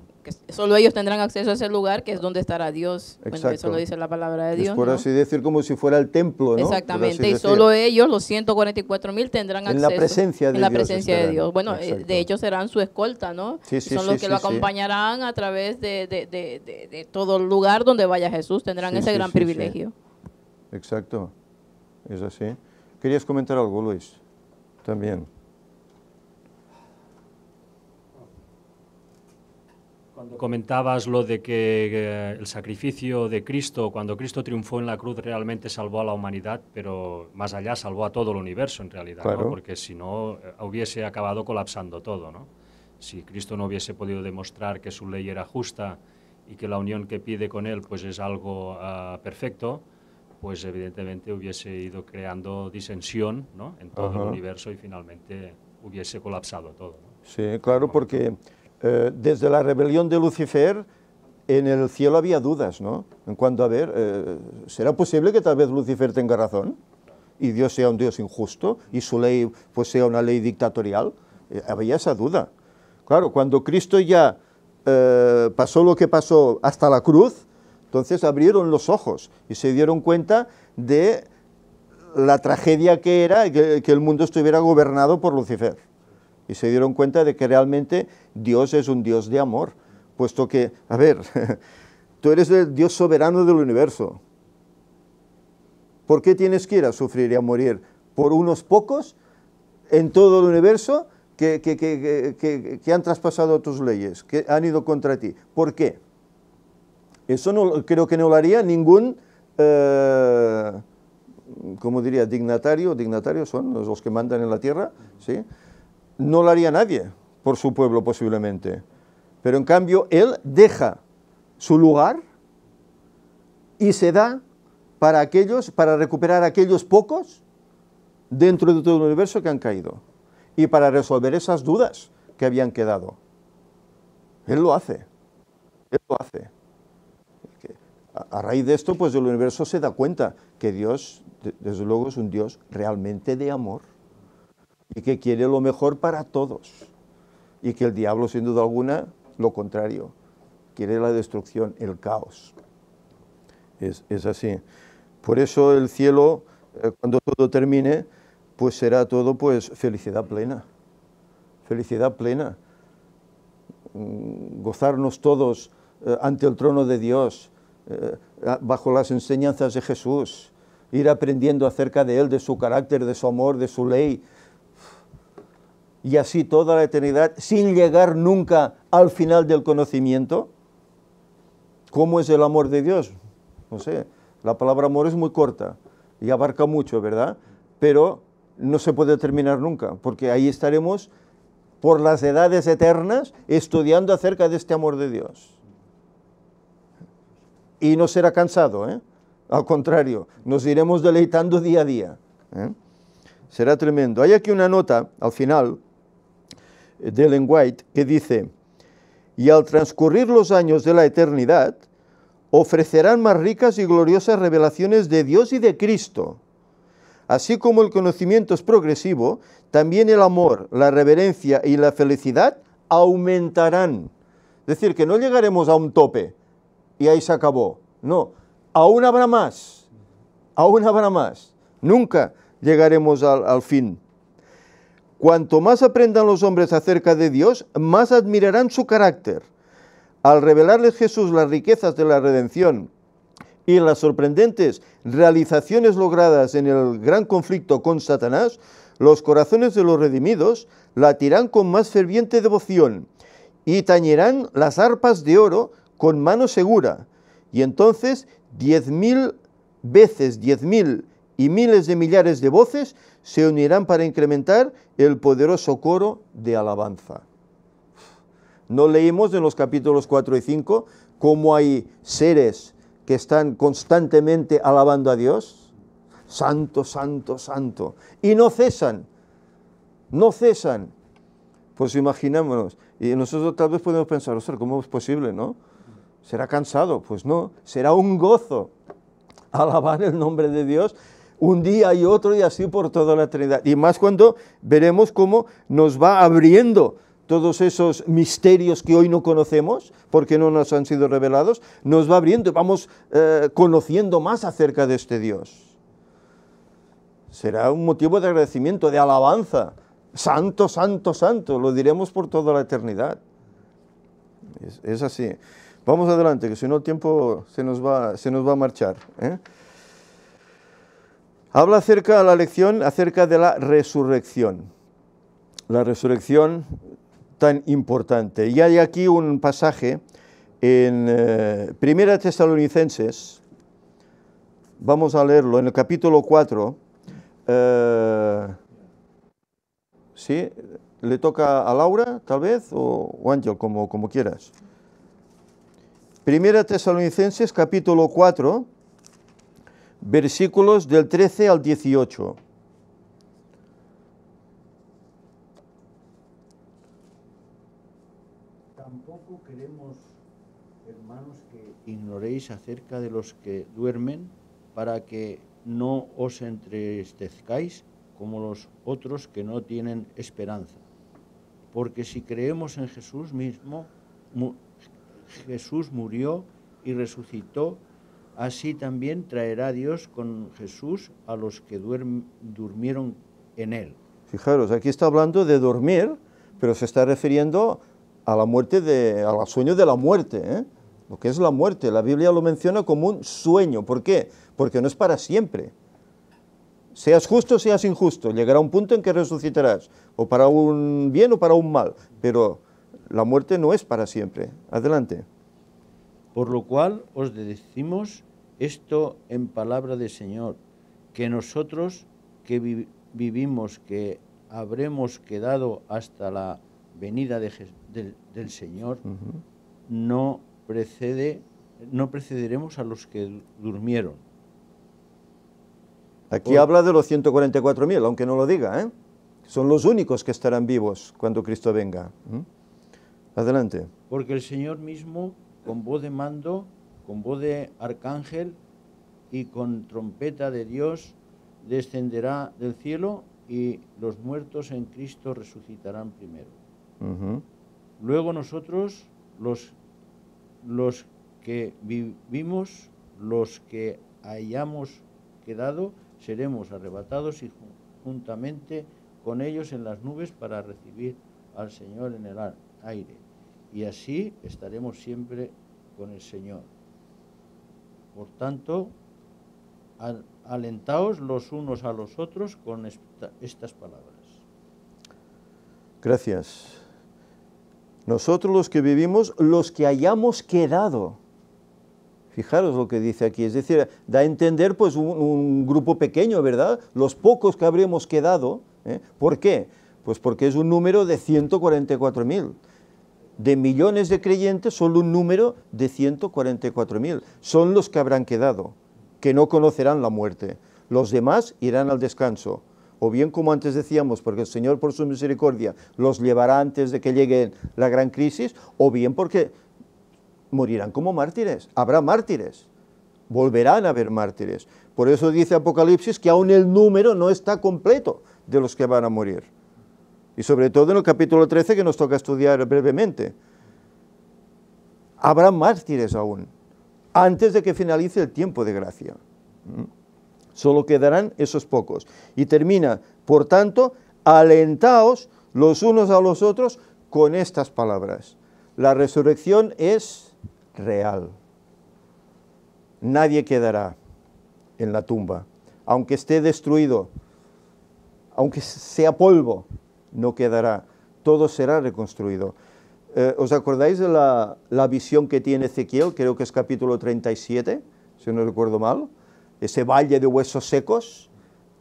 solo ellos tendrán acceso a ese lugar que es donde estará Dios. eso lo dice la palabra de Dios. por así decir, como si fuera el templo, Exactamente, y solo ellos, los 144 mil, tendrán acceso. En la presencia de en la presencia de Dios. Bueno, eh, de hecho serán su escolta, ¿no? Sí, Son los que lo acompañarán a través de, todo el todo lugar donde vaya Jesús, tendrán ese gran privilegio. Exacto, es así. ¿Querías comentar algo, Luis? También. cuando comentabas lo de que eh, el sacrificio de Cristo, cuando Cristo triunfó en la cruz, realmente salvó a la humanidad, pero más allá salvó a todo el universo en realidad, porque si no eh, hubiese acabado colapsando todo. ¿no? Si Cristo no hubiese podido demostrar que su ley era justa y que la unión que pide con él pues es algo ah, perfecto, pues evidentemente hubiese ido creando disensión ¿no? en todo el universo y finalmente hubiese colapsado todo. Sí, claro, porque eh, desde la rebelión de Lucifer en el cielo había dudas, ¿no? En cuanto a ver, eh, ¿será posible que tal vez Lucifer tenga razón? Y Dios sea un Dios injusto y su ley pues sea una ley dictatorial. Eh, había esa duda. Claro, cuando Cristo ya pasó lo que pasó hasta la cruz, entonces abrieron los ojos y se dieron cuenta de la tragedia que era que el mundo estuviera gobernado por Lucifer y se dieron cuenta de que realmente Dios es un Dios de amor, puesto que, a ver, tú eres el Dios soberano del universo. ¿Por qué tienes que ir a sufrir y a morir por unos pocos en todo el universo que, han traspasado tus leyes, que han ido contra ti? ¿Por qué? Eso no, creo que no lo haría ningún... Eh, diría? Dignatario, dignatarios son los que mandan en la tierra, ¿sí? no lo haría nadie por su pueblo posiblemente. Pero en cambio, él deja su lugar y se da para aquellos, para recuperar a aquellos pocos dentro de todo el universo que han caído y para resolver esas dudas que habían quedado. Él lo hace, él lo hace. A raíz de esto, pues el universo se da cuenta que Dios, desde luego, es un Dios realmente de amor y que quiere lo mejor para todos. Y que el diablo, sin duda alguna, lo contrario, quiere la destrucción, el caos. Es, así. Por eso el cielo, eh, cuando todo termine, pues será todo pues felicidad plena. Felicidad plena. Mm, gozarnos todos eh, ante el trono de Dios, eh, bajo las enseñanzas de Jesús, ir aprendiendo acerca de Él, de su carácter, de su amor, de su ley, y así toda la eternidad sin llegar nunca al final del conocimiento? ¿Cómo es el amor de Dios? No sé, la palabra amor es muy corta y abarca mucho, ¿verdad? Pero no se puede terminar nunca, porque ahí estaremos por las edades eternas estudiando acerca de este amor de Dios. Y no será cansado, ¿eh? Al contrario, nos iremos deleitando día a día. ¿eh? Será tremendo. Hay aquí una nota al final de White, que dice, y al transcurrir los años de la eternidad, ofrecerán más ricas y gloriosas revelaciones de Dios y de Cristo. Así como el conocimiento es progresivo, también el amor, la reverencia y la felicidad aumentarán. Es decir, que no llegaremos a un tope y ahí se acabó. No, aún habrá más, aún habrá más. Nunca llegaremos al, al fin. Cuanto más aprendan los hombres acerca de Dios, más admirarán su carácter. Al revelarles Jesús las riquezas de la redención y las sorprendentes realizaciones logradas en el gran conflicto con Satanás, los corazones de los redimidos latirán con más ferviente devoción y tañerán las arpas de oro con mano segura. Y entonces diez mil veces diez mil y miles de millares de voces se unirán para incrementar el poderoso coro de alabanza. No leímos en los capítulos 4 y 5 cómo hay seres que están constantemente alabando a Dios. Santo, santo, santo. Y no cesan, no cesan. Pues imaginémonos, y nosotros tal vez podemos pensar, ¿cómo es posible, no? ¿Será cansado? Pues no, será un gozo alabar el nombre de Dios un día y otro y así por toda la eternidad. Y más cuando veremos cómo nos va abriendo todos esos misterios que hoy no conocemos, porque no nos han sido revelados, nos va abriendo y vamos eh, conociendo más acerca de este Dios. Será un motivo de agradecimiento, de alabanza. Santo, santo, santo, lo diremos por toda la eternidad. Es, así. Vamos adelante, que si no el tiempo se nos va, se nos va a marchar. ¿eh? Habla acerca de la lección acerca de la resurrección. La resurrección tan importante. Y hay aquí un pasaje en eh, Primera Tesalonicenses, vamos a leerlo, en el capítulo 4, eh, ¿sí? ¿Le toca a Laura, tal vez, o, Ángel, como, como quieras? Primera Tesalonicenses, capítulo 4, versículos del 13 al 18. Tampoco queremos, hermanos, que ignoréis acerca de los que duermen para que no os entristezcáis como los otros que no tienen esperanza. Porque si creemos en Jesús mismo, Jesús murió y resucitó Así también traerá Dios con Jesús a los que durmieron en él. Fijaros, aquí está hablando de dormir, pero se está refiriendo a la muerte, al sueño de la muerte, ¿eh? lo que es la muerte. La Biblia lo menciona como un sueño. ¿Por qué? Porque no es para siempre. Seas justo, seas injusto, llegará un punto en que resucitarás, o para un bien o para un mal, pero la muerte no es para siempre. Adelante. Por lo cual os decimos esto en palabra del Señor, que nosotros que vivimos, que habremos quedado hasta la venida del, Señor, no precede, no precederemos a los que durmieron. Aquí habla de los 144.000, aunque no lo diga, ¿eh? Son los únicos que estarán vivos cuando Cristo venga. Adelante. Porque el Señor mismo con voz de mando, con voz de arcángel y con trompeta de Dios, descenderá del cielo y los muertos en Cristo resucitarán primero. Luego nosotros, los, los que vivimos, los que hayamos quedado, seremos arrebatados y juntamente con ellos en las nubes para recibir al Señor en el aire y así estaremos siempre con el Señor. Por tanto, alentaos los unos a los otros con estas palabras. Gracias. Nosotros los que vivimos, los que hayamos quedado. Fijaros lo que dice aquí, es decir, da a entender pues un, grupo pequeño, ¿verdad? Los pocos que habremos quedado. ¿eh? ¿Por qué? Pues porque es un número de 144.000 de millones de creyentes, solo un número de 144.000. Son los que habrán quedado, que no conocerán la muerte. Los demás irán al descanso. O bien, como antes decíamos, porque el Señor por su misericordia los llevará antes de que llegue la gran crisis, o bien porque morirán como mártires. Habrá mártires. Volverán a haber mártires. Por eso dice Apocalipsis que aún el número no está completo de los que van a morir y sobre todo en el capítulo 13 que nos toca estudiar brevemente. Habrá mártires aún, antes de que finalice el tiempo de gracia. Mm. Solo quedarán esos pocos. Y termina, por tanto, alentaos los unos a los otros con estas palabras. La resurrección es real. Nadie quedará en la tumba, aunque esté destruido, aunque sea polvo, no quedará, todo será reconstruido. Eh, ¿Os acordáis de la, visión que tiene Ezequiel? Creo que es capítulo 37, si no recuerdo mal. Ese valle de huesos secos.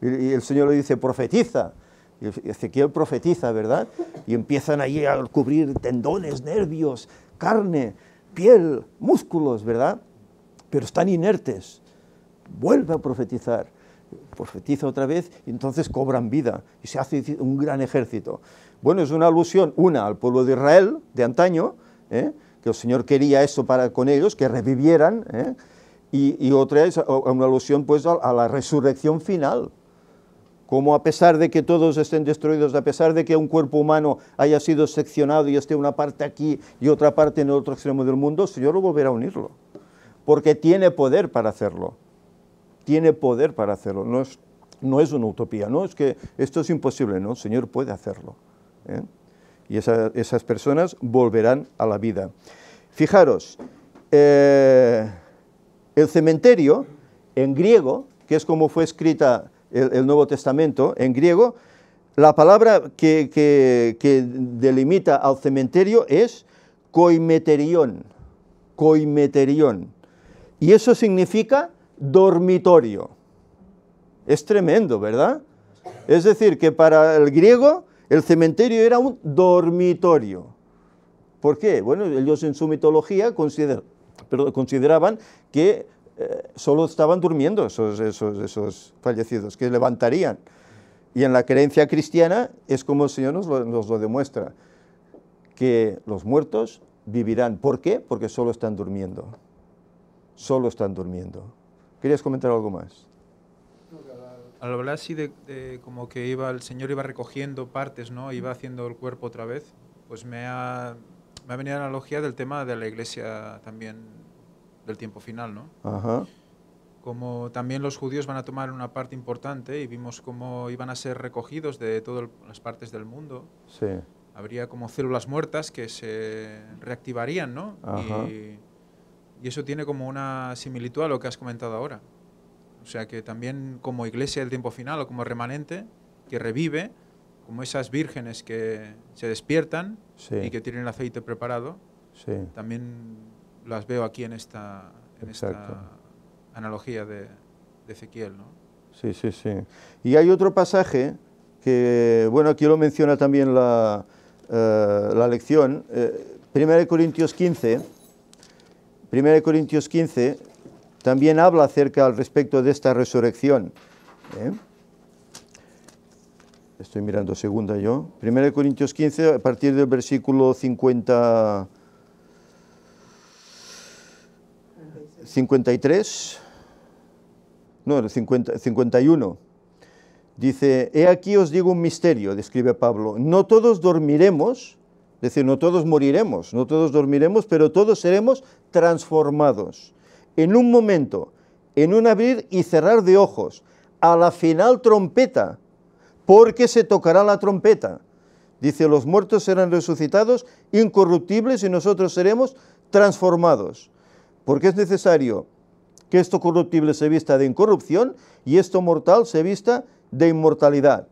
Y, el Señor le dice, profetiza. Y Ezequiel profetiza, ¿verdad? Y empiezan allí a cubrir tendones, nervios, carne, piel, músculos, ¿verdad? Pero están inertes. Vuelve a profetizar profetiza otra vez y entonces cobran vida y se hace un gran ejército. Bueno, es una alusión, una, al pueblo de Israel de antaño, ¿eh? que el Señor quería eso para con ellos, que revivieran, ¿eh? y, otra es una alusión pues a, la resurrección final, como a pesar de que todos estén destruidos, a pesar de que un cuerpo humano haya sido seccionado y esté una parte aquí y otra parte en otro extremo del mundo, el Señor lo volverá a unirlo, porque tiene poder para hacerlo tiene poder para hacerlo. No es, no es una utopía, no es que esto es imposible, no, el Señor puede hacerlo. ¿eh? Y esas personas volverán a la vida. Fijaros, eh, el cementerio en griego, que es como fue escrita el, Nuevo Testamento, en griego, la palabra que, delimita al cementerio es coimeterión, coimeterión. Y eso significa dormitorio. Es tremendo, ¿verdad? Es decir, que para el griego el cementerio era un dormitorio. ¿Por qué? Bueno, ellos en su mitología consideraban que eh, solo estaban durmiendo esos, fallecidos, que levantarían. Y en la creencia cristiana es como el Señor nos nos lo demuestra, que los muertos vivirán. ¿Por qué? Porque solo están durmiendo. Solo están durmiendo. ¿Querías comentar algo más? Al hablar así de, de, como que iba el Señor iba recogiendo partes, ¿no? Iba haciendo el cuerpo otra vez, pues me ha, me ha venido la analogía del tema de la iglesia también del tiempo final, ¿no? Como también los judíos van a tomar una parte importante y vimos cómo iban a ser recogidos de todas las partes del mundo. Habría como células muertas que se reactivarían, ¿no? Y, y eso tiene como una similitud a lo que has comentado ahora. O sea que también como iglesia del tiempo final o como remanente que revive, como esas vírgenes que se despiertan y que tienen el aceite preparado, también las veo aquí en esta, analogía de, Ezequiel. ¿no? Sí, sí, sí. Y hay otro pasaje que, bueno, aquí lo menciona también la, eh, lección, 1 eh, Corintios 15 1 Corintios 15 también habla acerca al respecto de esta resurrección. ¿eh? Estoy mirando segunda yo. 1 Corintios 15, a partir del versículo 50, 53, no, 50, 51. Dice, he aquí os digo un misterio, describe Pablo, no todos dormiremos, es decir, no todos moriremos, no todos dormiremos, pero todos seremos transformados. En un momento, en un abrir y cerrar de ojos, a la final trompeta, porque se tocará la trompeta. Dice, los muertos serán resucitados, incorruptibles, y nosotros seremos transformados. Porque es necesario que esto corruptible se vista de incorrupción y esto mortal se vista de inmortalidad.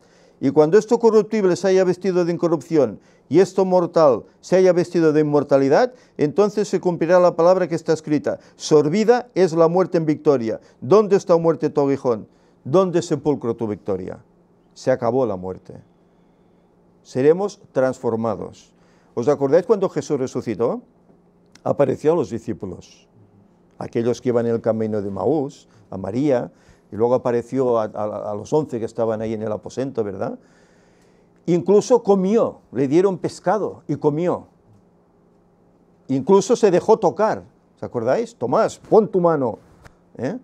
Y cuando esto corruptible se haya vestido de incorrupción y esto mortal se haya vestido de inmortalidad, entonces se cumplirá la palabra que está escrita. Sorbida es la muerte en victoria. ¿Dónde está muerte tu aguijón? ¿Dónde sepulcro tu victoria? Se acabó la muerte. Seremos transformados. ¿Os acordáis cuando Jesús resucitó? Apareció a los discípulos, aquellos que iban en el camino de Maús, a María, y luego apareció a, los once que estaban ahí en el aposento, ¿verdad? Incluso comió, le dieron pescado y comió. Incluso se dejó tocar, ¿se acordáis? Tomás, pon tu mano. ¿eh?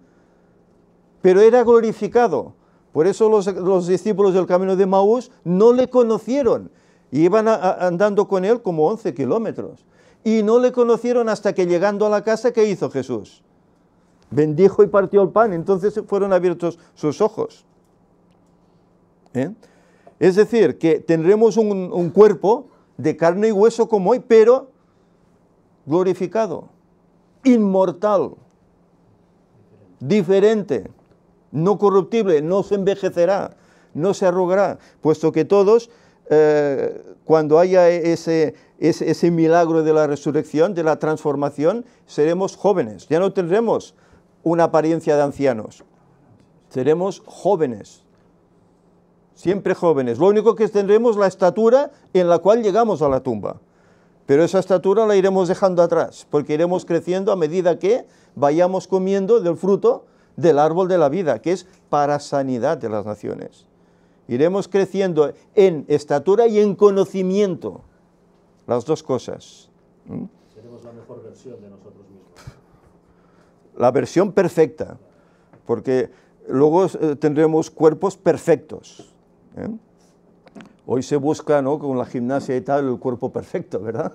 Pero era glorificado. Por eso los, discípulos del camino de Maús no le conocieron. iban andando con él como 11 kilómetros. Y no le conocieron hasta que llegando a la casa, ¿qué hizo Jesús? bendijo y partió el pan, entonces fueron abiertos sus ojos. ¿Eh? Es decir, que tendremos un, cuerpo de carne y hueso como hoy, pero glorificado, inmortal, diferente, no corruptible, no se envejecerá, no se arrugará, puesto que todos, eh, cuando haya ese milagro de la resurrección, de la transformación, seremos jóvenes, ya no tendremos una apariencia de ancianos. Seremos jóvenes, siempre jóvenes. Lo único que tendremos la estatura en la cual llegamos a la tumba. Pero esa estatura la iremos dejando atrás, porque iremos creciendo a medida que vayamos comiendo del fruto del árbol de la vida, que es para sanidad de las naciones. Iremos creciendo en estatura y en conocimiento, las dos cosas. Seremos la mejor versión de nosotros mismos la versión perfecta, porque luego eh, tendremos cuerpos perfectos. ¿eh? Hoy se busca, ¿no? Con la gimnasia y tal, el cuerpo perfecto, ¿verdad?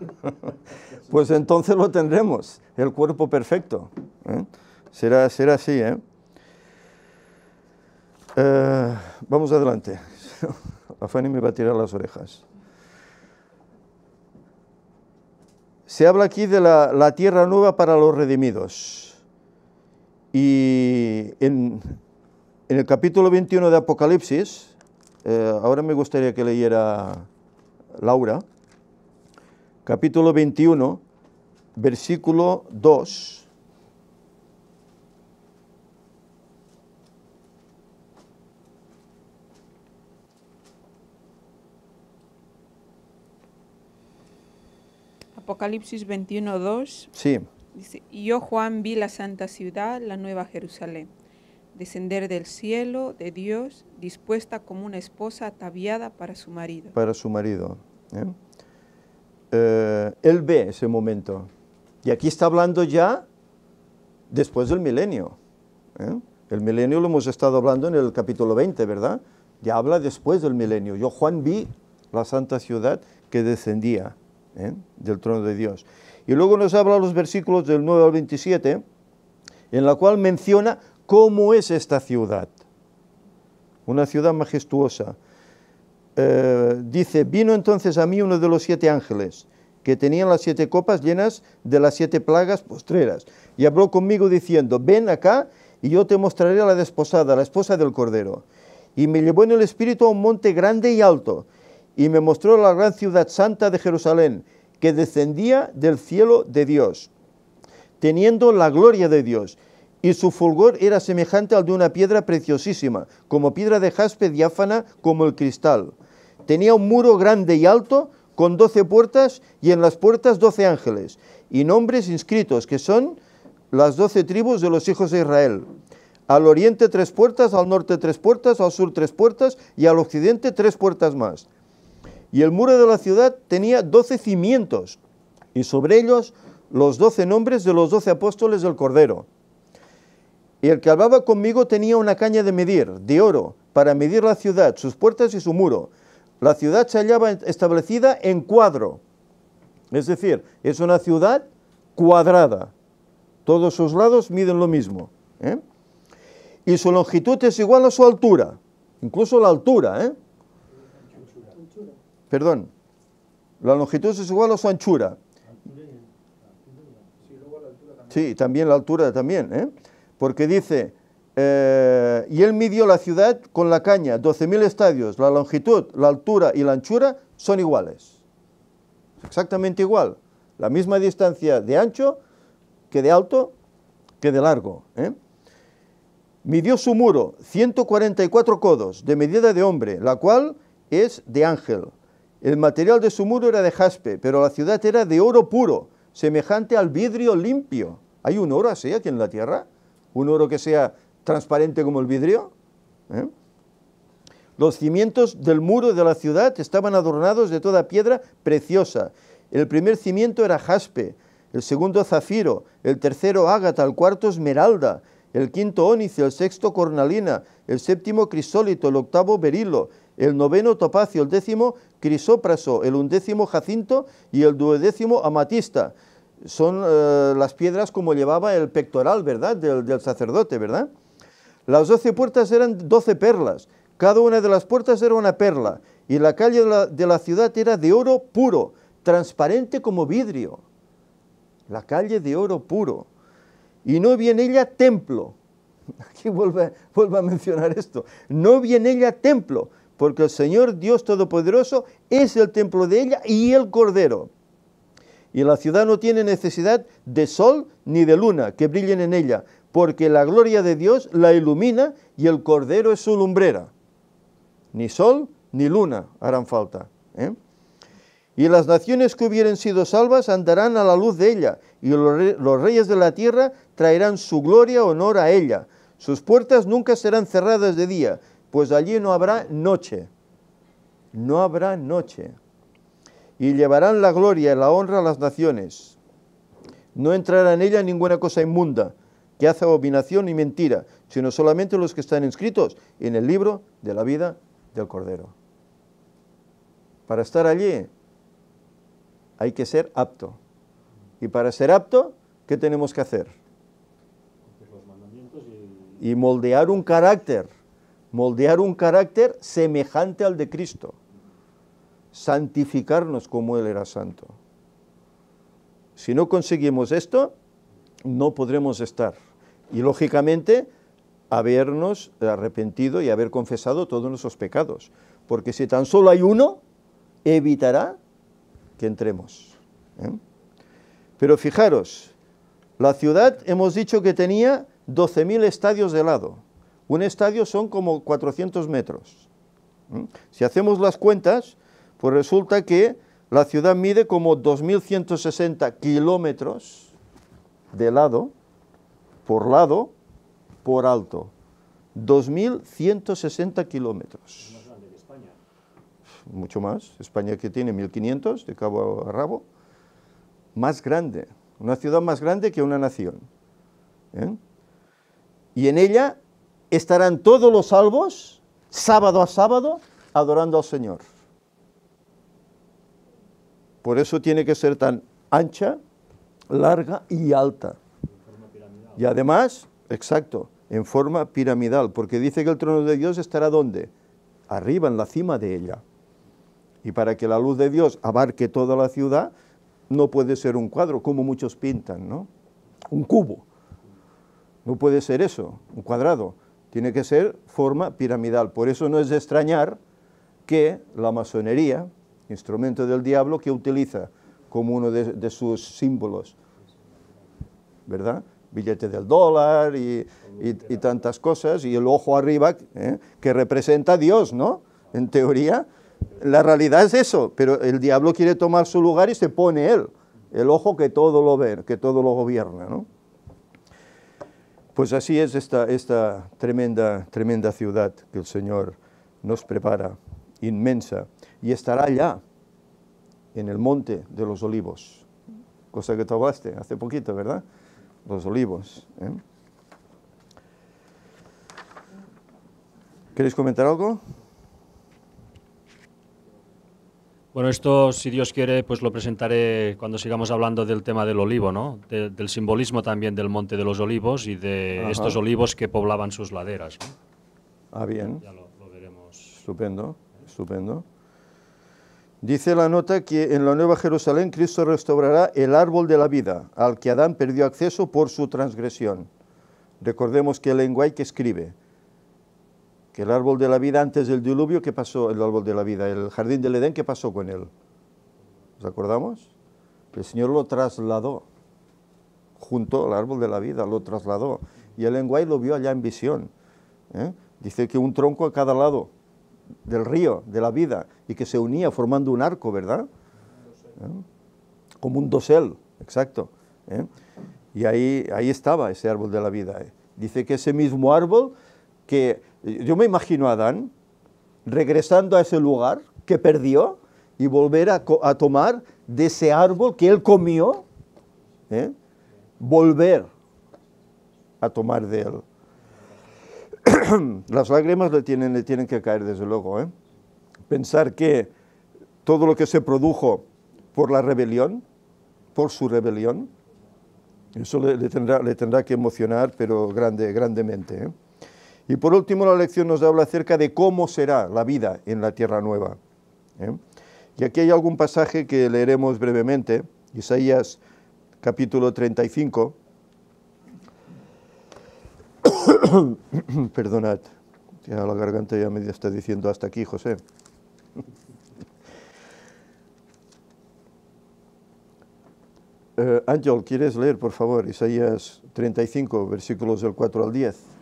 pues entonces lo tendremos, el cuerpo perfecto. ¿eh? Será, será así, ¿eh? vamos adelante. La Fanny me va a tirar las orejas. Se habla aquí de la, la tierra nueva para los redimidos. Y en, en el capítulo 21 de Apocalipsis, eh, ahora me gustaría que leyera Laura, capítulo 21, versículo 2. Apocalipsis 21, 2. Sí. Dice, yo Juan vi la santa ciudad, la nueva Jerusalén, descender del cielo de Dios, dispuesta como una esposa ataviada para su marido. Para su marido. ¿eh? Eh, él ve ese momento. Y aquí está hablando ya después del milenio. ¿eh? El milenio lo hemos estado hablando en el capítulo 20, ¿verdad? Ya habla después del milenio. Yo Juan vi la santa ciudad que descendía del trono de Dios. Y luego nos habla los versículos del 9 al 27, en la cual menciona cómo es esta ciudad. Una ciudad majestuosa. Eh, dice, vino entonces a mí uno de los siete ángeles, que tenían las siete copas llenas de las siete plagas postreras, y habló conmigo diciendo, ven acá y yo te mostraré a la desposada, la esposa del Cordero. Y me llevó en el espíritu a un monte grande y alto, y me mostró la gran ciudad santa de Jerusalén, que descendía del cielo de Dios, teniendo la gloria de Dios, y su fulgor era semejante al de una piedra preciosísima, como piedra de jaspe diáfana como el cristal. Tenía un muro grande y alto, con doce puertas, y en las puertas doce ángeles, y nombres inscritos, que son las doce tribus de los hijos de Israel. Al oriente tres puertas, al norte tres puertas, al sur tres puertas, y al occidente tres puertas más. Y el muro de la ciudad tenía doce cimientos, y sobre ellos los doce nombres de los doce apóstoles del Cordero. Y el que hablaba conmigo tenía una caña de medir, de oro, para medir la ciudad, sus puertas y su muro. La ciudad se hallaba establecida en cuadro. Es decir, es una ciudad cuadrada. Todos sus lados miden lo mismo. ¿eh? Y su longitud es igual a su altura. Incluso la altura. ¿eh? Perdón. La longitud es igual a su anchura. Sí, también la altura también, ¿eh? Porque dice, eh, y él midió la ciudad con la caña, 12.000 estadios, la longitud, la altura y la anchura son iguales. Exactamente igual. La misma distancia de ancho que de alto que de largo. ¿eh? Midió su muro 144 codos de medida de hombre, la cual es de ángel. El material de su muro era de jaspe, pero la ciudad era de oro puro, semejante al vidrio limpio. ¿Hay un oro así aquí en la tierra? ¿Un oro que sea transparente como el vidrio? ¿Eh? Los cimientos del muro de la ciudad estaban adornados de toda piedra preciosa. El primer cimiento era jaspe, el segundo zafiro, el tercero ágata, el cuarto esmeralda, el quinto ónice, el sexto cornalina, el séptimo crisólito, el octavo berilo, el noveno topacio, el décimo crisópraso, el undécimo jacinto y el duodécimo amatista. Son eh, las piedras como llevaba el pectoral, ¿verdad?, del, sacerdote, ¿verdad? Las doce puertas eran doce perlas, cada una de las puertas era una perla, y la calle de la, ciudad era de oro puro, transparente como vidrio. La calle de oro puro. Y no vi en ella templo. Aquí vuelvo a mencionar esto. No vi en ella templo, porque el Señor Dios Todopoderoso es el templo de ella y el Cordero. Y la ciudad no tiene necesidad de sol ni de luna que brillen en ella, porque la gloria de Dios la ilumina y el Cordero es su lumbrera. Ni sol ni luna harán falta. ¿eh? Y las naciones que hubieren sido salvas andarán a la luz de ella, y los, reyes de la tierra traerán su gloria, honor a ella. Sus puertas nunca serán cerradas de día, pues allí no habrá noche, no habrá noche. Y llevarán la gloria y la honra a las naciones. No entrará en ella ninguna cosa inmunda que hace abominación ni mentira, sino solamente los que están inscritos en el libro de la vida del Cordero. Para estar allí hay que ser apto. Y para ser apto, ¿qué tenemos que hacer? Y moldear un carácter moldear un carácter semejante al de Cristo, santificarnos como Él era santo. Si no conseguimos esto, no podremos estar. Y lógicamente, habernos arrepentido y haber confesado todos nuestros pecados. Porque si tan solo hay uno, evitará que entremos. ¿eh? Pero fijaros, la ciudad hemos dicho que tenía 12.000 estadios de lado. Un estadio son como 400 metros. Si hacemos las cuentas, pues resulta que la ciudad mide como 2.160 kilómetros de lado, por lado, por alto. 2.160 kilómetros. Mucho más. España que tiene 1.500 de cabo a rabo. Más grande. Una ciudad más grande que una nación. ¿eh? Y en ella estarán todos los salvos, sábado a sábado, adorando al Señor. Por eso tiene que ser tan ancha, larga y alta. Y además, exacto, en forma piramidal, porque dice que el trono de Dios estará donde? Arriba, en la cima de ella. Y para que la luz de Dios abarque toda la ciudad, no puede ser un cuadro, como muchos pintan, ¿no? Un cubo. No puede ser eso, un cuadrado tiene que ser forma piramidal. Por eso no es de extrañar que la masonería, instrumento del diablo, que utiliza como uno de, sus símbolos, ¿verdad? Billete del dólar y, tantas cosas, y el ojo arriba, ¿eh? que representa a Dios, ¿no? En teoría, la realidad es eso, pero el diablo quiere tomar su lugar y se pone él, el ojo que todo lo ve, que todo lo gobierna, ¿no? Pues así es esta, esta tremenda, tremenda ciudad que el Señor nos prepara, inmensa, y estará allá, en el monte de los olivos, cosa que te hablaste hace poquito, ¿verdad? Los olivos. ¿eh? ¿Queréis comentar algo? Bueno, esto, si Dios quiere, pues lo presentaré cuando sigamos hablando del tema del olivo, ¿no? del simbolismo también del Monte de los Olivos y de estos olivos que poblaban sus laderas. Ah, bien. Ya lo, veremos. Estupendo, estupendo. Dice la nota que en la Nueva Jerusalén Cristo restaurará el árbol de la vida, al que Adán perdió acceso por su transgresión. Recordemos que lengua hay que escribe que el árbol de la vida antes del diluvio, ¿qué pasó el árbol de la vida? El jardín del Edén, ¿qué pasó con él? ¿Os acordamos? El Señor lo trasladó junto al árbol de la vida, lo trasladó. Y el lenguay lo vio allá en visión. ¿eh? Dice que un tronco a cada lado del río, de la vida, y que se unía formando un arco, ¿verdad? ¿Eh? Como un dosel, exacto. ¿eh? Y ahí, ahí estaba ese árbol de la vida. Dice que ese mismo árbol que yo me imagino a Adán regresando a ese lugar que perdió y volver a, tomar de ese árbol que él comió, ¿eh? volver a tomar de él. Las lágrimas le tienen, le tienen que caer, desde luego. ¿eh? Pensar que todo lo que se produjo por la rebelión, por su rebelión, eso le, tendrá, que emocionar, pero grande, grandemente. ¿eh? Y por último, la lección nos habla acerca de cómo será la vida en la tierra nueva. ¿eh? Y aquí hay algún pasaje que leeremos brevemente, Isaías capítulo 35. Perdonad, ya la garganta ya me está diciendo hasta aquí, José. Eh, Ángel, ¿quieres leer, por favor, Isaías 35, versículos del 4 al 10?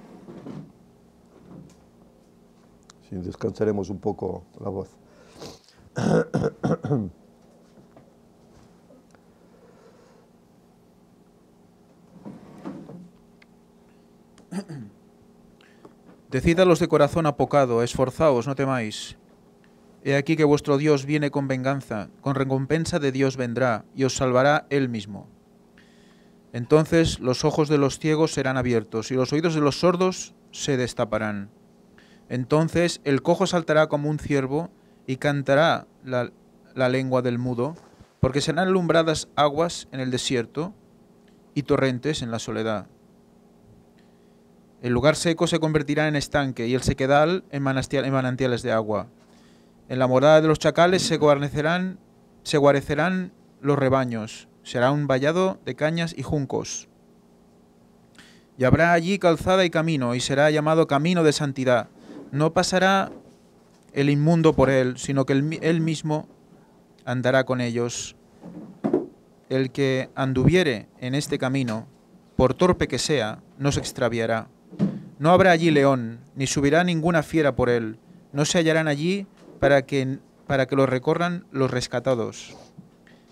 Y descansaremos un poco la voz. Decid los de corazón apocado, esforzaos, no temáis. He aquí que vuestro Dios viene con venganza, con recompensa de Dios vendrá, y os salvará Él mismo. Entonces los ojos de los ciegos serán abiertos, y los oídos de los sordos se destaparán. Entonces el cojo saltará como un ciervo y cantará la, lengua del mudo, porque serán alumbradas aguas en el desierto y torrentes en la soledad. El lugar seco se convertirá en estanque y el sequedal en, manantiales de agua. En la morada de los chacales se guarnecerán, se guarecerán los rebaños. Será un vallado de cañas y juncos. Y habrá allí calzada y camino, y será llamado camino de santidad no pasará el inmundo por él, sino que él, mismo andará con ellos. El que anduviere en este camino, por torpe que sea, no se extraviará. No habrá allí león, ni subirá ninguna fiera por él. No se hallarán allí para que, para que los recorran los rescatados.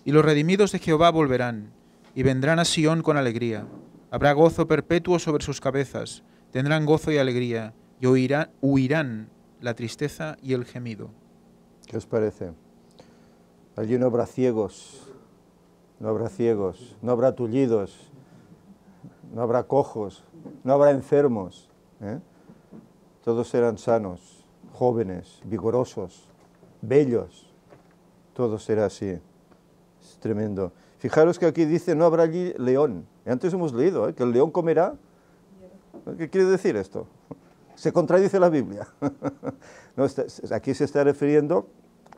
Y los redimidos de Jehová volverán, y vendrán a Sión con alegría. Habrá gozo perpetuo sobre sus cabezas, tendrán gozo y alegría, y huirán la tristeza y el gemido. ¿Qué os parece? Allí no habrá ciegos, no habrá ciegos, no habrá tullidos, no habrá cojos, no habrá enfermos. ¿eh? Todos serán sanos, jóvenes, vigorosos, bellos. Todo será así. Es tremendo. Fijaros que aquí dice no habrá allí león. Antes hemos leído ¿eh? que el león comerá. ¿Qué quiere decir esto? se contradice la Biblia. Este, aquí se está refiriendo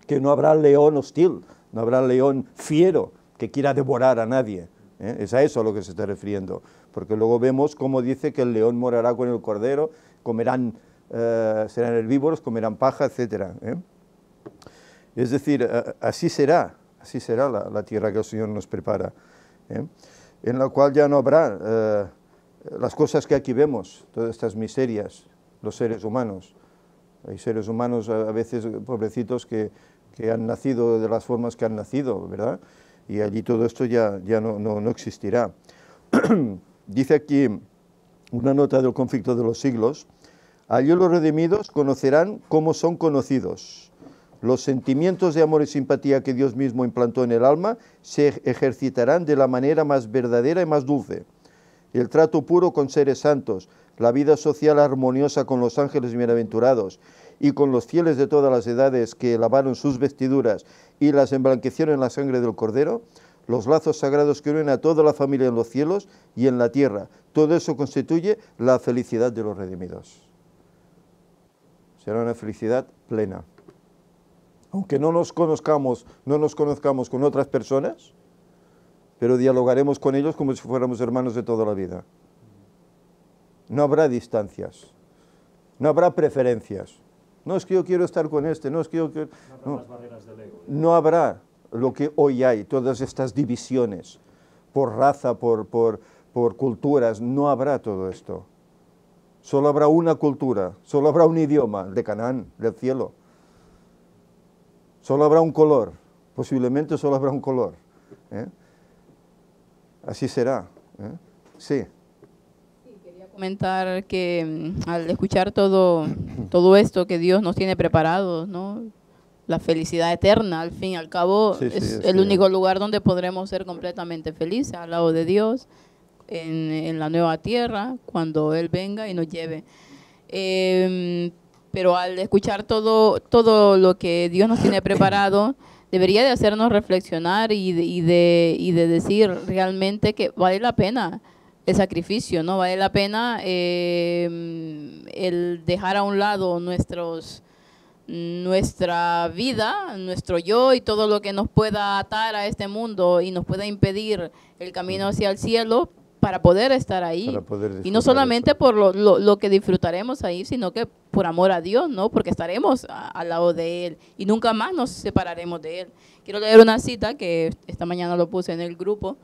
que no habrá león hostil, no habrá león fiero que quiera devorar a nadie. ¿eh? Es a eso a lo que se está refiriendo. Porque luego vemos cómo dice que el león morará con el cordero, comerán, eh, serán herbívoros, comerán paja, etc. ¿eh? Es decir, así será, así será la, tierra que el Señor nos prepara, en la cual ya no habrá las cosas que aquí vemos, todas estas miserias, los seres humanos. Hay seres humanos a veces pobrecitos que, han nacido de las formas que han nacido, ¿verdad? Y allí todo esto ya, ya no, no, existirá. Dice aquí una nota del conflicto de los siglos, allí los redimidos conocerán cómo son conocidos. Los sentimientos de amor y simpatía que Dios mismo implantó en el alma se ejercitarán de la manera más verdadera y más dulce. El trato puro con seres santos, la vida social armoniosa con los ángeles bienaventurados y con los fieles de todas las edades que lavaron sus vestiduras y las emblanquecieron en la sangre del Cordero, los lazos sagrados que unen a toda la familia en los cielos y en la tierra. Todo eso constituye la felicidad de los redimidos. Será una felicidad plena. Aunque no nos conozcamos, no nos conozcamos con otras personas, pero dialogaremos con ellos como si fuéramos hermanos de toda la vida no habrá distancias, no habrá preferencias. No es que yo quiero estar con este, no es que yo quiero... No, ¿eh? no habrá lo que hoy hay, todas estas divisiones por raza, por, culturas, no habrá todo esto. Solo habrá una cultura, solo habrá un idioma, de Canaán, del cielo. Solo habrá un color, posiblemente solo habrá un color. ¿eh? Así será. ¿eh? Sí comentar que mm, al escuchar todo, todo esto que Dios nos tiene preparado, ¿no? la felicidad eterna, al fin y al cabo, es el único lugar donde podremos ser completamente felices, al lado de Dios, en, la nueva tierra, cuando Él venga y nos lleve. Em, pero al escuchar todo, todo lo que Dios nos tiene preparado, debería de hacernos reflexionar y de, y de, y de decir realmente que vale la pena el sacrificio, ¿no? Vale la pena eh, el dejar a un lado nuestros nuestra vida, nuestro yo y todo lo que nos pueda atar a este mundo y nos pueda impedir el camino hacia el cielo para poder estar ahí. y no solamente por lo, lo, que disfrutaremos ahí, sino que por amor a Dios, ¿no? Porque estaremos al lado de Él y nunca más nos separaremos de Él. Quiero leer una cita que esta mañana lo puse en el grupo.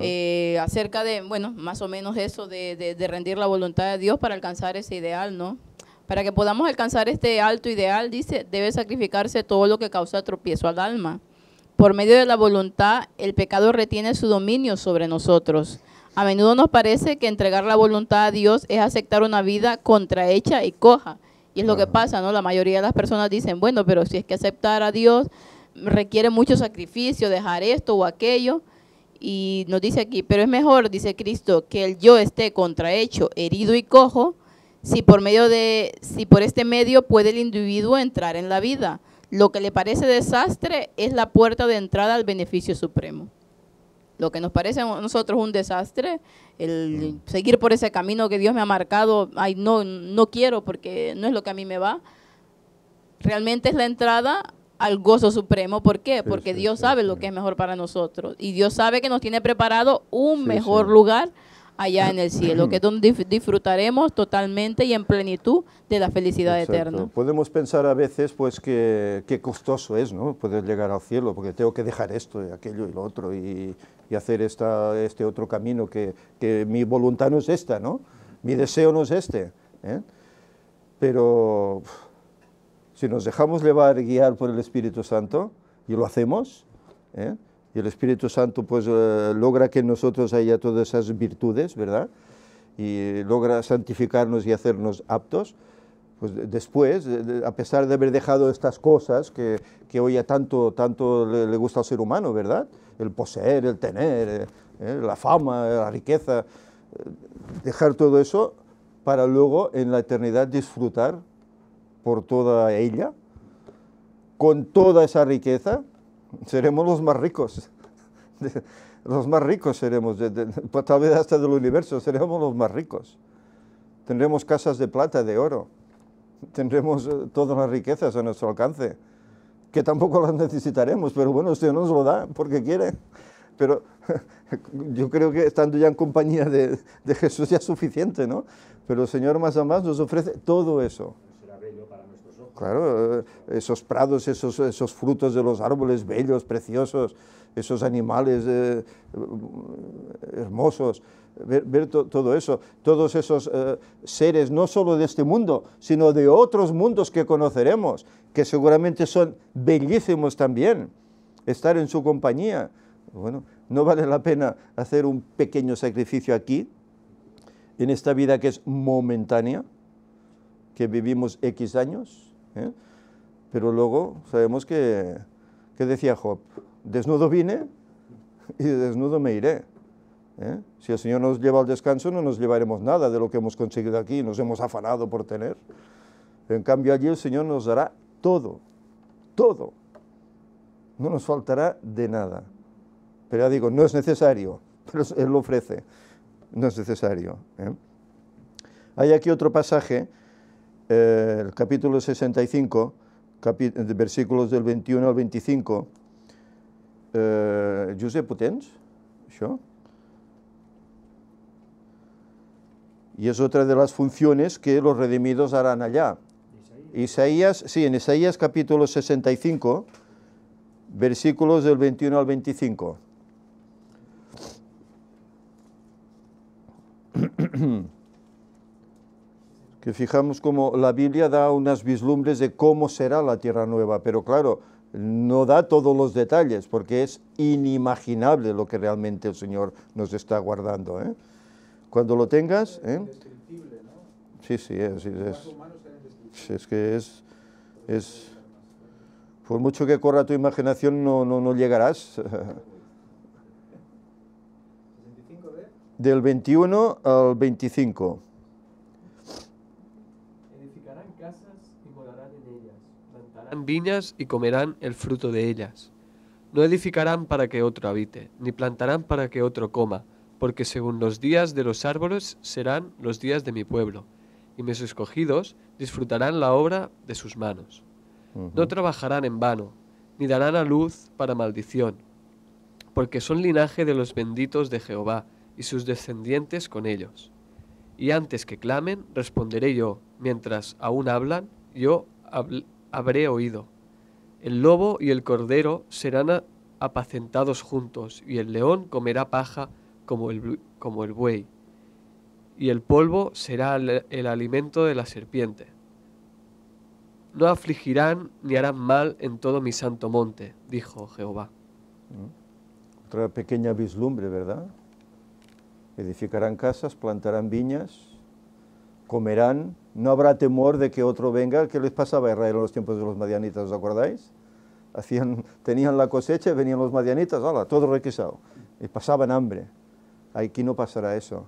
Eh, acerca de, bueno, más o menos eso de, rendir la voluntad de Dios para alcanzar ese ideal, ¿no? Para que podamos alcanzar este alto ideal, dice, debe sacrificarse todo lo que causa tropiezo al alma. Por medio de la voluntad, el pecado retiene su dominio sobre nosotros. A menudo nos parece que entregar la voluntad a Dios es aceptar una vida contrahecha y coja. Y es lo que pasa, ¿no? La mayoría de las personas dicen, bueno, pero si es que aceptar a Dios requiere mucho sacrificio, dejar esto o aquello. Y nos dice aquí, pero es mejor, dice Cristo, que el yo esté contrahecho, herido y cojo, si por medio de, si por este medio puede el individuo entrar en la vida. Lo que le parece desastre es la puerta de entrada al beneficio supremo. Lo que nos parece a nosotros un desastre, el seguir por ese camino que Dios me ha marcado, ay, no, no quiero porque no es lo que a mí me va, realmente es la entrada al gozo supremo. ¿Por qué? Porque Dios sabe lo que es mejor para nosotros y Dios sabe que nos tiene preparado un mejor lugar allá en el cielo, que es donde disfrutaremos totalmente y en plenitud de la felicidad eterna. Podemos pensar a veces pues que, costoso es ¿no? poder llegar al cielo, porque tengo que dejar esto, y aquello y lo otro, y, hacer esta, este otro camino, que, mi voluntad no es esta, ¿no? mi deseo no es este. ¿eh? Pero si nos dejamos llevar guiar por el Espíritu Santo, y lo hacemos, ¿eh? y el Espíritu Santo pues eh, logra que en nosotros haya todas esas virtudes, ¿verdad? Y logra santificarnos y hacernos aptos, pues después, a pesar de haber dejado estas cosas que, hoy a tanto, tanto le, gusta al ser humano, ¿verdad? El poseer, el tener, eh, la fama, la riqueza, dejar todo eso para luego en la eternidad disfrutar por toda ella, con toda esa riqueza, seremos los más ricos. los más ricos seremos, pues, tal vez hasta del universo, seremos los más ricos. Tendremos casas de plata, de oro, tendremos eh, todas las riquezas a nuestro alcance, que tampoco las necesitaremos, pero bueno, usted nos lo da porque quiere. Pero yo creo que estando ya en compañía de, de Jesús ya es suficiente, ¿no? Pero el Señor más a más nos ofrece todo eso. Claro, eh, esos prados, esos, frutos de los árboles bellos, preciosos, esos animales eh, eh, hermosos, ver, todo eso, todos esos seres, no solo de este mundo, sino de otros mundos que conoceremos, que seguramente son bellísimos también, estar en su compañía. Bueno, no vale la pena hacer un pequeño sacrificio aquí, en esta vida que es momentánea, que vivimos X años ¿eh? Pero luego sabemos que, decía Job, desnudo vine y desnudo me iré. ¿eh? Si el Señor nos lleva al descanso no nos llevaremos nada de lo que hemos conseguido aquí, nos hemos afanado por tener. En cambio allí el Señor nos dará todo, todo. No nos faltará de nada. Pero ya digo, no es necesario, pero Él lo ofrece. No es necesario. ¿eh? Hay aquí otro pasaje eh, el capítulo 65, versículos del 21 al 25, eh, Josep, Y es otra de las funciones que los redimidos harán allá. Isaías, sí, en Isaías capítulo 65, versículos del 21 al 25. que fijamos como la Biblia da unas vislumbres de cómo será la tierra nueva, pero claro, no da todos los detalles, porque es inimaginable lo que realmente el Señor nos está guardando. ¿eh? Cuando lo tengas... ¿eh? Sí, sí, es, es, es, es que es, es... Por mucho que corra tu imaginación, no, no, no llegarás. Del 21 al 25. viñas y comerán el fruto de ellas. No edificarán para que otro habite, ni plantarán para que otro coma, porque según los días de los árboles serán los días de mi pueblo, y mis escogidos disfrutarán la obra de sus manos. No trabajarán en vano, ni darán a luz para maldición, porque son linaje de los benditos de Jehová, y sus descendientes con ellos. Y antes que clamen, responderé yo, mientras aún hablan, yo hablaré habré oído. El lobo y el cordero serán apacentados juntos, y el león comerá paja como el, como el buey, y el polvo será el, el alimento de la serpiente. No afligirán ni harán mal en todo mi santo monte, dijo Jehová. Mm. Otra pequeña vislumbre, ¿verdad? Edificarán casas, plantarán viñas, comerán, no habrá temor de que otro venga, ¿qué les pasaba a Israel en los tiempos de los madianitas, os acordáis? tenían la cosecha, y venían los madianitas, todo requisado, y pasaban hambre. Aquí no pasará eso.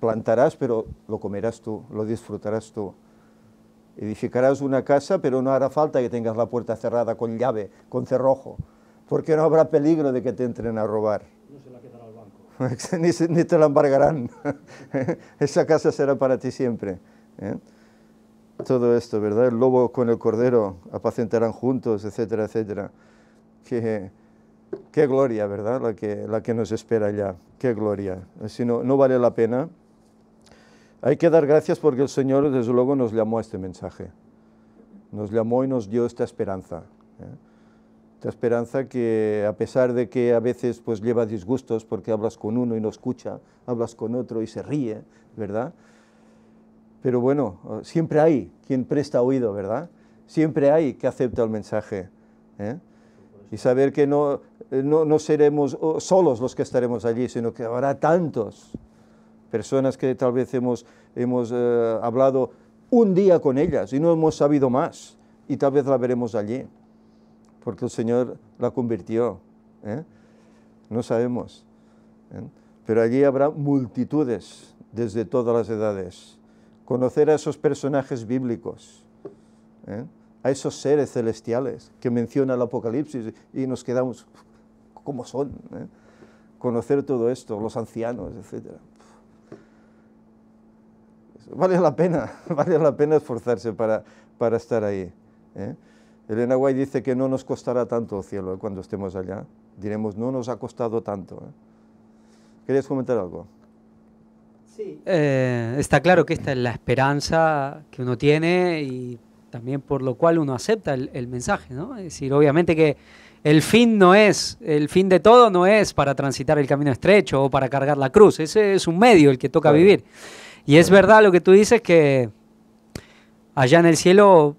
Plantarás, pero lo comerás tú, lo disfrutarás tú. Edificarás una casa, pero no hará falta que tengas la puerta cerrada con llave, con cerrojo, porque no habrá peligro de que te entren a robar. ni, te la embargarán. Esa casa será para ti siempre. ¿eh? Todo esto, ¿verdad? El lobo con el cordero apacentarán juntos, etcétera, etcétera. Qué, qué gloria, ¿verdad? La que, la que nos espera allá. Qué gloria. Si no, no vale la pena. Hay que dar gracias porque el Señor, desde luego, nos llamó a este mensaje. Nos llamó y nos dio esta esperanza. ¿eh? Esta esperanza que a pesar de que a veces pues lleva disgustos porque hablas con uno y no escucha, hablas con otro y se ríe, ¿verdad? Pero bueno, siempre hay quien presta oído, ¿verdad? Siempre hay que acepta el mensaje. ¿eh? Y saber que no, no, seremos solos los que estaremos allí, sino que habrá tantos personas que tal vez hemos, hemos eh, hablado un día con ellas y no hemos sabido más, y tal vez la veremos allí porque el Señor la convirtió. ¿eh? No sabemos. ¿eh? Pero allí habrá multitudes desde todas las edades. Conocer a esos personajes bíblicos, ¿eh? a esos seres celestiales que menciona el Apocalipsis y nos quedamos, ¿cómo son? Conocer todo esto, los ancianos, etc. Vale la pena, vale la pena esforzarse para, para estar ahí. ¿eh? Elena White dice que no nos costará tanto el cielo eh, cuando estemos allá. Diremos, no nos ha costado tanto. Eh. ¿Querías comentar algo? Sí. Eh, está claro que esta es la esperanza que uno tiene y también por lo cual uno acepta el, mensaje, ¿no? Es decir, obviamente que el fin no es, el fin de todo no es para transitar el camino estrecho o para cargar la cruz, ese es un medio el que toca vivir. Y es verdad lo que tú dices que allá en el cielo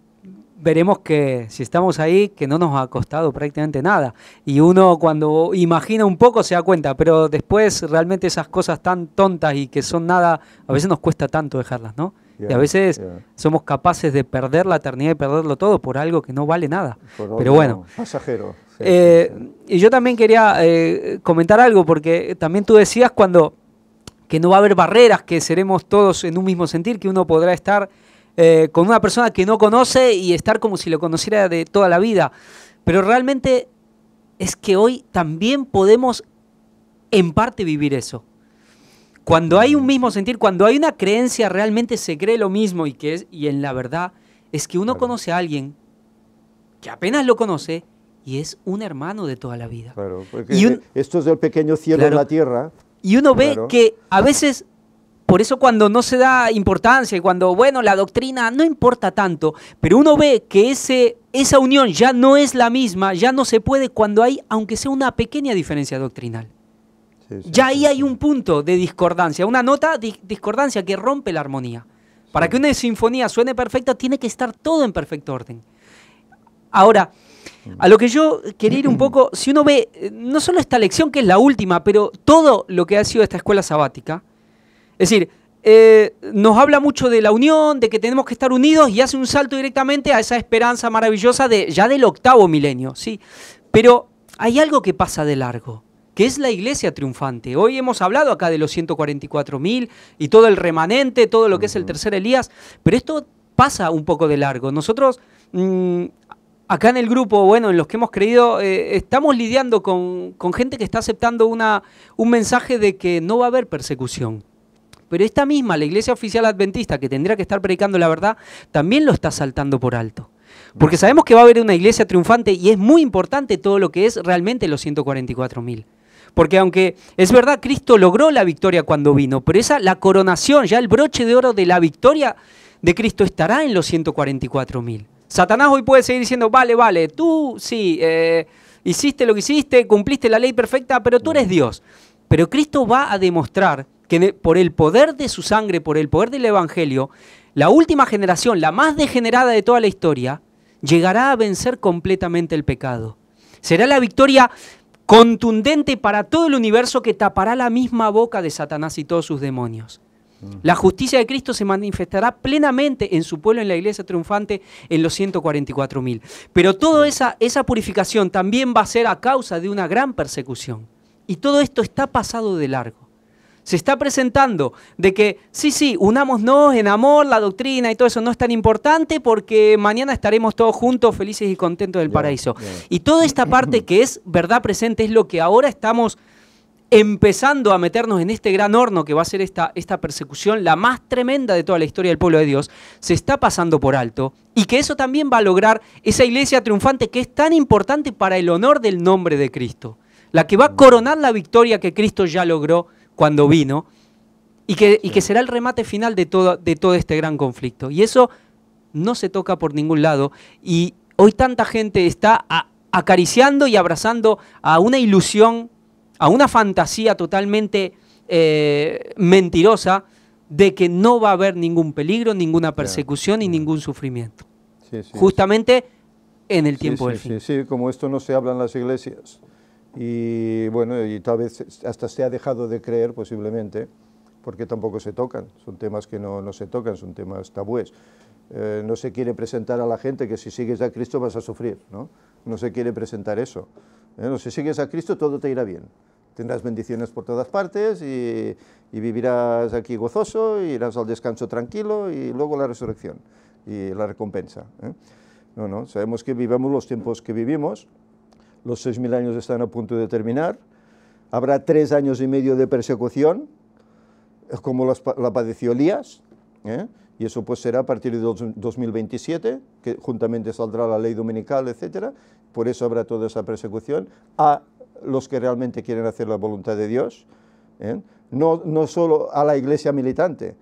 veremos que si estamos ahí, que no nos ha costado prácticamente nada. Y uno cuando imagina un poco se da cuenta, pero después realmente esas cosas tan tontas y que son nada, a veces nos cuesta tanto dejarlas, ¿no? y a veces somos capaces de perder la eternidad y perderlo todo por algo que no vale nada. pero bueno. Pasajero. Eh, y yo también quería eh, comentar algo, porque también tú decías cuando que no va a haber barreras, que seremos todos en un mismo sentir, que uno podrá estar eh, con una persona que no conoce y estar como si lo conociera de toda la vida. Pero realmente es que hoy también podemos en parte vivir eso. Cuando hay un mm. mismo sentir, cuando hay una creencia, realmente se cree lo mismo y que es, y en la verdad es que uno conoce a alguien que apenas lo conoce y es un hermano de toda la vida. esto es del pequeño cielo en la tierra. Y uno ve que a veces por eso cuando no se da importancia y cuando, bueno, la doctrina no importa tanto, pero uno ve que ese, esa unión ya no es la misma, ya no se puede cuando hay, aunque sea una pequeña diferencia doctrinal. ya ahí hay un punto de discordancia, una nota de discordancia que rompe la armonía. Para que una sinfonía suene perfecta, tiene que estar todo en perfecto orden. Ahora, a lo que yo quería ir un poco, si uno ve eh, no solo esta lección que es la última, pero todo lo que ha sido esta escuela sabática, es decir, eh, nos habla mucho de la unión, de que tenemos que estar unidos y hace un salto directamente a esa esperanza maravillosa de ya del octavo milenio, ¿sí? Pero hay algo que pasa de largo, que es la iglesia triunfante. Hoy hemos hablado acá de los 144.000 y todo el remanente, todo lo que es el tercer Elías, pero esto pasa un poco de largo. Nosotros mm, acá en el grupo, bueno, en los que hemos creído, eh, estamos lidiando con, con, gente que está aceptando una, un mensaje de que no va a haber persecución. Pero esta misma, la iglesia oficial adventista, que tendría que estar predicando la verdad, también lo está saltando por alto. Porque sabemos que va a haber una iglesia triunfante y es muy importante todo lo que es realmente los 144.000. Porque aunque es verdad, Cristo logró la victoria cuando vino, pero esa, la coronación, ya el broche de oro de la victoria de Cristo estará en los 144.000. Satanás hoy puede seguir diciendo, vale, vale, tú sí, eh, hiciste lo que hiciste, cumpliste la ley perfecta, pero tú eres Dios. Pero Cristo va a demostrar que por el poder de su sangre, por el poder del Evangelio, la última generación, la más degenerada de toda la historia, llegará a vencer completamente el pecado. Será la victoria contundente para todo el universo que tapará la misma boca de Satanás y todos sus demonios. La justicia de Cristo se manifestará plenamente en su pueblo, en la iglesia triunfante, en los 144.000. Pero toda esa, esa purificación también va a ser a causa de una gran persecución. Y todo esto está pasado de largo se está presentando de que sí, sí, unámonos en amor, la doctrina y todo eso no es tan importante porque mañana estaremos todos juntos felices y contentos del paraíso. Y toda esta parte que es verdad presente es lo que ahora estamos empezando a meternos en este gran horno que va a ser esta, esta persecución, la más tremenda de toda la historia del pueblo de Dios, se está pasando por alto y que eso también va a lograr esa iglesia triunfante que es tan importante para el honor del nombre de Cristo, la que va a coronar la victoria que Cristo ya logró cuando vino, y que, será el remate final de todo, este gran conflicto. Y eso no se toca por ningún lado. Y hoy tanta gente está acariciando y abrazando a una ilusión, a una fantasía totalmente eh, mentirosa de que no va a haber ningún peligro, ninguna persecución y ningún sufrimiento. Justamente en el tiempo sí, Sí, sí, como esto no se habla en las iglesias y bueno, y tal vez hasta se ha dejado de creer posiblemente, porque tampoco se tocan, son temas que no, se tocan, son temas tabúes. Eh, no se quiere presentar a la gente que si sigues a Cristo vas a sufrir, ¿no? No se quiere presentar eso. Eh, no, si sigues a Cristo todo te irá bien. Tendrás bendiciones por todas partes y, vivirás aquí gozoso, y irás al descanso tranquilo y luego la resurrección y la recompensa. ¿eh? No, no, sabemos que vivamos los tiempos que vivimos, los 6.000 años están a punto de terminar, habrá tres años y medio de persecución, como la padeció Elías, ¿eh? y eso pues será a partir de 2027, que juntamente saldrá la ley dominical, etc. Por eso habrá toda esa persecución a los que realmente quieren hacer la voluntad de Dios, ¿eh? no solo a la iglesia militante,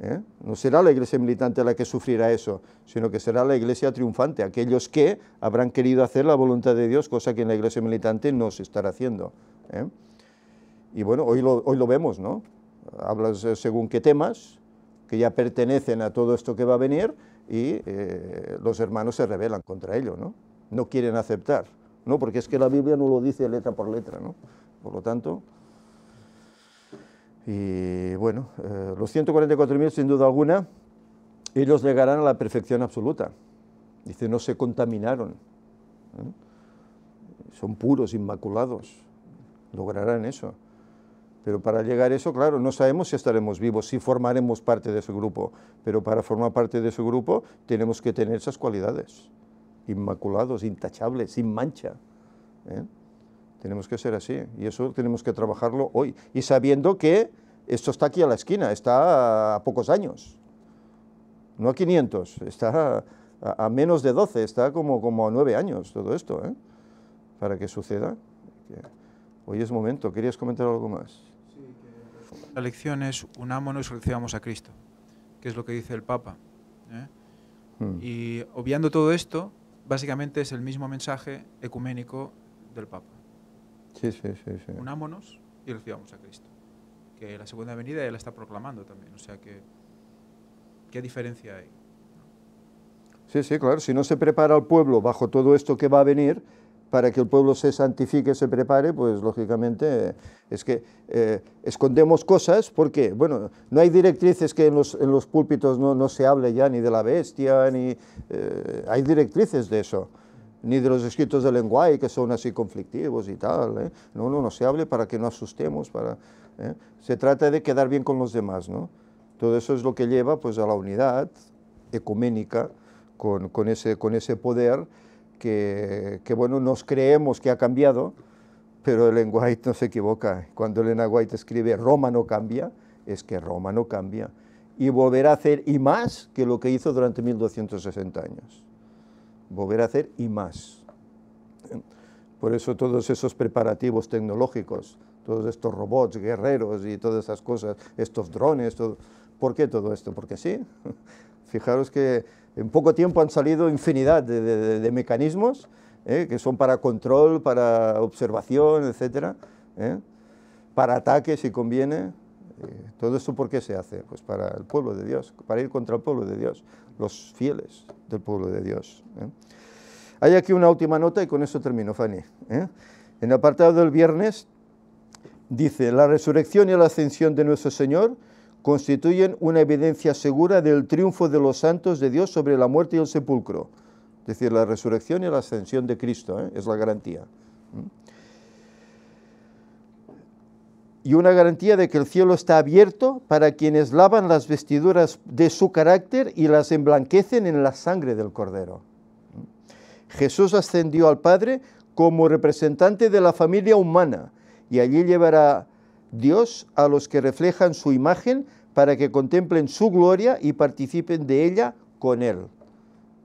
¿eh? No será la iglesia militante la que sufrirá eso, sino que será la iglesia triunfante, aquellos que habrán querido hacer la voluntad de Dios, cosa que en la iglesia militante no se estará haciendo. ¿eh? Y bueno, hoy lo, hoy lo vemos, ¿no? Hablas eh, según qué temas, que ya pertenecen a todo esto que va a venir, y los hermanos se rebelan contra ello, ¿no? No quieren aceptar, ¿no? Porque es que la Biblia no lo dice letra por letra, ¿no? Por lo tanto... Y bueno, eh, los 144.000 sin duda alguna, ellos llegarán a la perfección absoluta. Dice, no se contaminaron. ¿eh? Son puros, inmaculados. Lograrán eso. Pero para llegar a eso, claro, no sabemos si estaremos vivos, si formaremos parte de ese grupo. Pero para formar parte de ese grupo tenemos que tener esas cualidades. Inmaculados, intachables, sin mancha. ¿eh? Tenemos que ser así y eso tenemos que trabajarlo hoy. Y sabiendo que esto está aquí a la esquina, está a pocos años. No a 500, está a, menos de 12, está como, como a 9 años todo esto, ¿eh? para que suceda. Hoy es momento. ¿Querías comentar algo más? La lección es unámonos y recibamos a Cristo, que es lo que dice el Papa. ¿eh? Hmm. Y obviando todo esto, básicamente es el mismo mensaje ecuménico del Papa. Sí, sí, sí, Unámonos y recibamos a Cristo. Que la segunda venida Él está proclamando también. O sea que, ¿qué diferencia hay? Sí, sí, claro. Si no se prepara el pueblo bajo todo esto que va a venir, para que el pueblo se santifique, se prepare, pues lógicamente es que eh, escondemos cosas porque, bueno, no hay directrices que en los, en los púlpitos no, se hable ya ni de la bestia, ni eh, hay directrices de eso ni de los escritos de lenguaje que son así conflictivos y tal. ¿eh? No, no, no se hable para que no asustemos. Para, ¿eh? Se trata de quedar bien con los demás. Todo eso es lo que lleva pues, a la unidad ecuménica con, ese, con ese poder que, bueno, nos creemos que ha cambiado, pero el lenguaje no se equivoca. Cuando Elena White escribe Roma no cambia, es que Roma no cambia. Y volverá a hacer y más que lo que hizo durante 1260 años volver a hacer y más. Por eso todos esos preparativos tecnológicos, todos estos robots, guerreros y todas esas cosas, estos drones, ¿por qué todo esto? Porque sí. Fijaros que en poco tiempo han salido infinidad de, de, de mecanismos ¿eh? que son para control, para observación, etcétera, ¿eh? para ataque si conviene, eh, ¿Todo esto por qué se hace? Pues para el pueblo de Dios, para ir contra el pueblo de Dios, los fieles del pueblo de Dios. ¿eh? Hay aquí una última nota y con eso termino, Fanny. ¿eh? En el apartado del viernes dice, la resurrección y la ascensión de nuestro Señor constituyen una evidencia segura del triunfo de los santos de Dios sobre la muerte y el sepulcro. Es decir, la resurrección y la ascensión de Cristo es la garantía y una garantía de que el cielo está abierto para quienes lavan las vestiduras de su carácter y las emblanquecen en la sangre del Cordero. Jesús ascendió al Padre como representante de la familia humana y allí llevará Dios a los que reflejan su imagen para que contemplen su gloria y participen de ella con Él.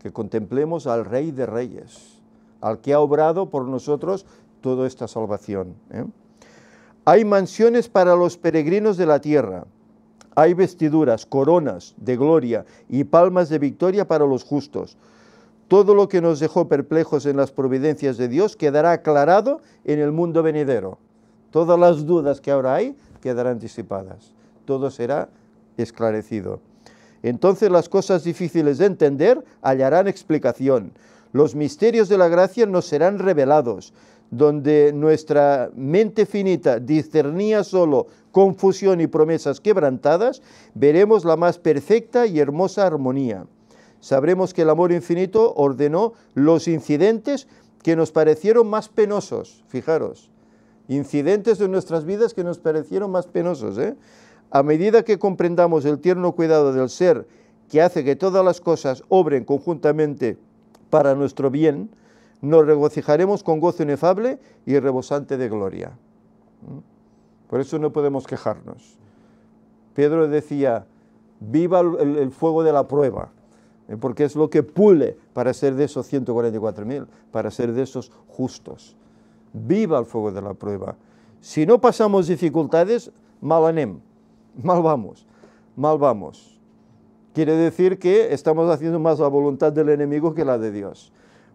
Que contemplemos al Rey de Reyes, al que ha obrado por nosotros toda esta salvación. ¿eh? Hay mansiones para los peregrinos de la tierra. Hay vestiduras, coronas de gloria y palmas de victoria para los justos. Todo lo que nos dejó perplejos en las providencias de Dios quedará aclarado en el mundo venidero. Todas las dudas que ahora hay quedarán disipadas. Todo será esclarecido. Entonces las cosas difíciles de entender hallarán explicación. Los misterios de la gracia nos serán revelados donde nuestra mente finita discernía solo confusión y promesas quebrantadas, veremos la más perfecta y hermosa armonía. Sabremos que el amor infinito ordenó los incidentes que nos parecieron más penosos, fijaros, incidentes de nuestras vidas que nos parecieron más penosos. ¿eh? A medida que comprendamos el tierno cuidado del ser que hace que todas las cosas obren conjuntamente para nuestro bien, nos regocijaremos con gozo inefable y rebosante de gloria. ¿Mm? Por eso no podemos quejarnos. Pedro decía, viva el, fuego de la prueba, ¿eh? porque es lo que pule para ser de esos 144.000, para ser de esos justos. Viva el fuego de la prueba. Si no pasamos dificultades, mal anem, mal vamos, mal vamos. Quiere decir que estamos haciendo más la voluntad del enemigo que la de Dios.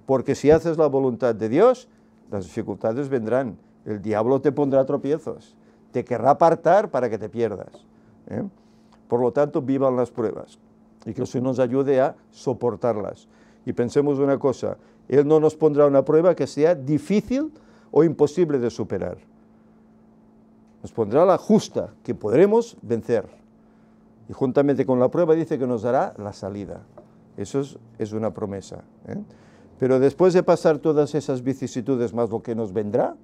Porque si haces la voluntad de Dios, las dificultades vendrán. El diablo te pondrá tropiezos. Te querrá apartar para que te pierdas. ¿eh? Por lo tanto, vivan las pruebas y que eso nos ayude a soportarlas. Y pensemos una cosa, Él no nos pondrá una prueba que sea difícil o imposible de superar. Nos pondrá la justa, que podremos vencer. Y juntamente con la prueba dice que nos dará la salida. Eso es, una promesa. ¿eh? Pero después de pasar todas esas vicisitudes más lo que nos vendrá,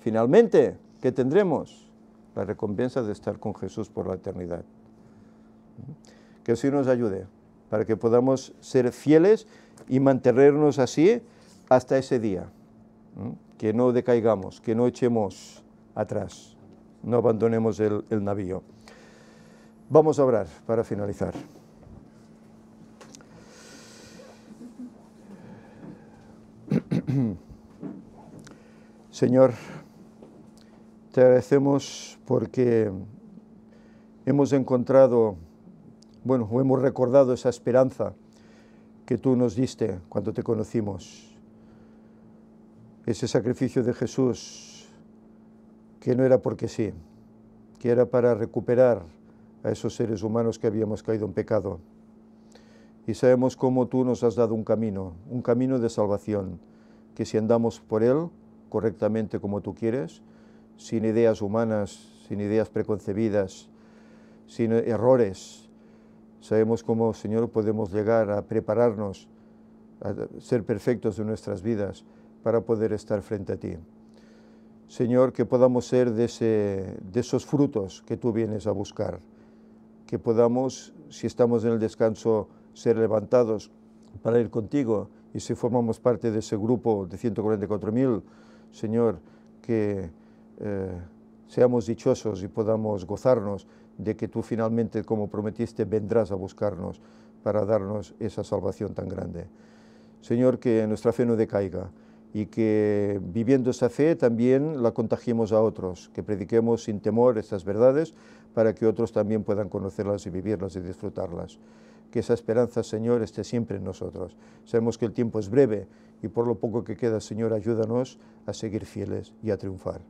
finalmente, ¿qué tendremos? La recompensa de estar con Jesús por la eternidad. Que así nos ayude para que podamos ser fieles y mantenernos así hasta ese día. Que no decaigamos, que no echemos atrás, no abandonemos el, el navío. Vamos a orar para finalizar. Señor, te agradecemos porque hemos encontrado, bueno, hemos recordado esa esperanza que tú nos diste cuando te conocimos. Ese sacrificio de Jesús que no era porque sí, que era para recuperar a esos seres humanos que habíamos caído en pecado. Y sabemos cómo tú nos has dado un camino, un camino de salvación que si andamos por Él correctamente como tú quieres, sin ideas humanas, sin ideas preconcebidas, sin errores, sabemos cómo, Señor, podemos llegar a prepararnos, a ser perfectos en nuestras vidas para poder estar frente a ti. Señor, que podamos ser de, ese, de esos frutos que tú vienes a buscar, que podamos, si estamos en el descanso, ser levantados para ir contigo y si formamos parte de ese grupo de 144.000, Señor, que eh, seamos dichosos y podamos gozarnos de que tú finalmente, como prometiste, vendrás a buscarnos para darnos esa salvación tan grande. Señor, que nuestra fe no decaiga y que viviendo esa fe también la contagiemos a otros, que prediquemos sin temor estas verdades para que otros también puedan conocerlas y vivirlas y disfrutarlas que esa esperanza, Señor, esté siempre en nosotros. Sabemos que el tiempo es breve y por lo poco que queda, Señor, ayúdanos a seguir fieles y a triunfar.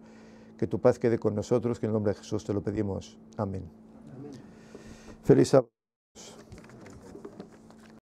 Que tu paz quede con nosotros, que en el nombre de Jesús te lo pedimos. Amén. Feliz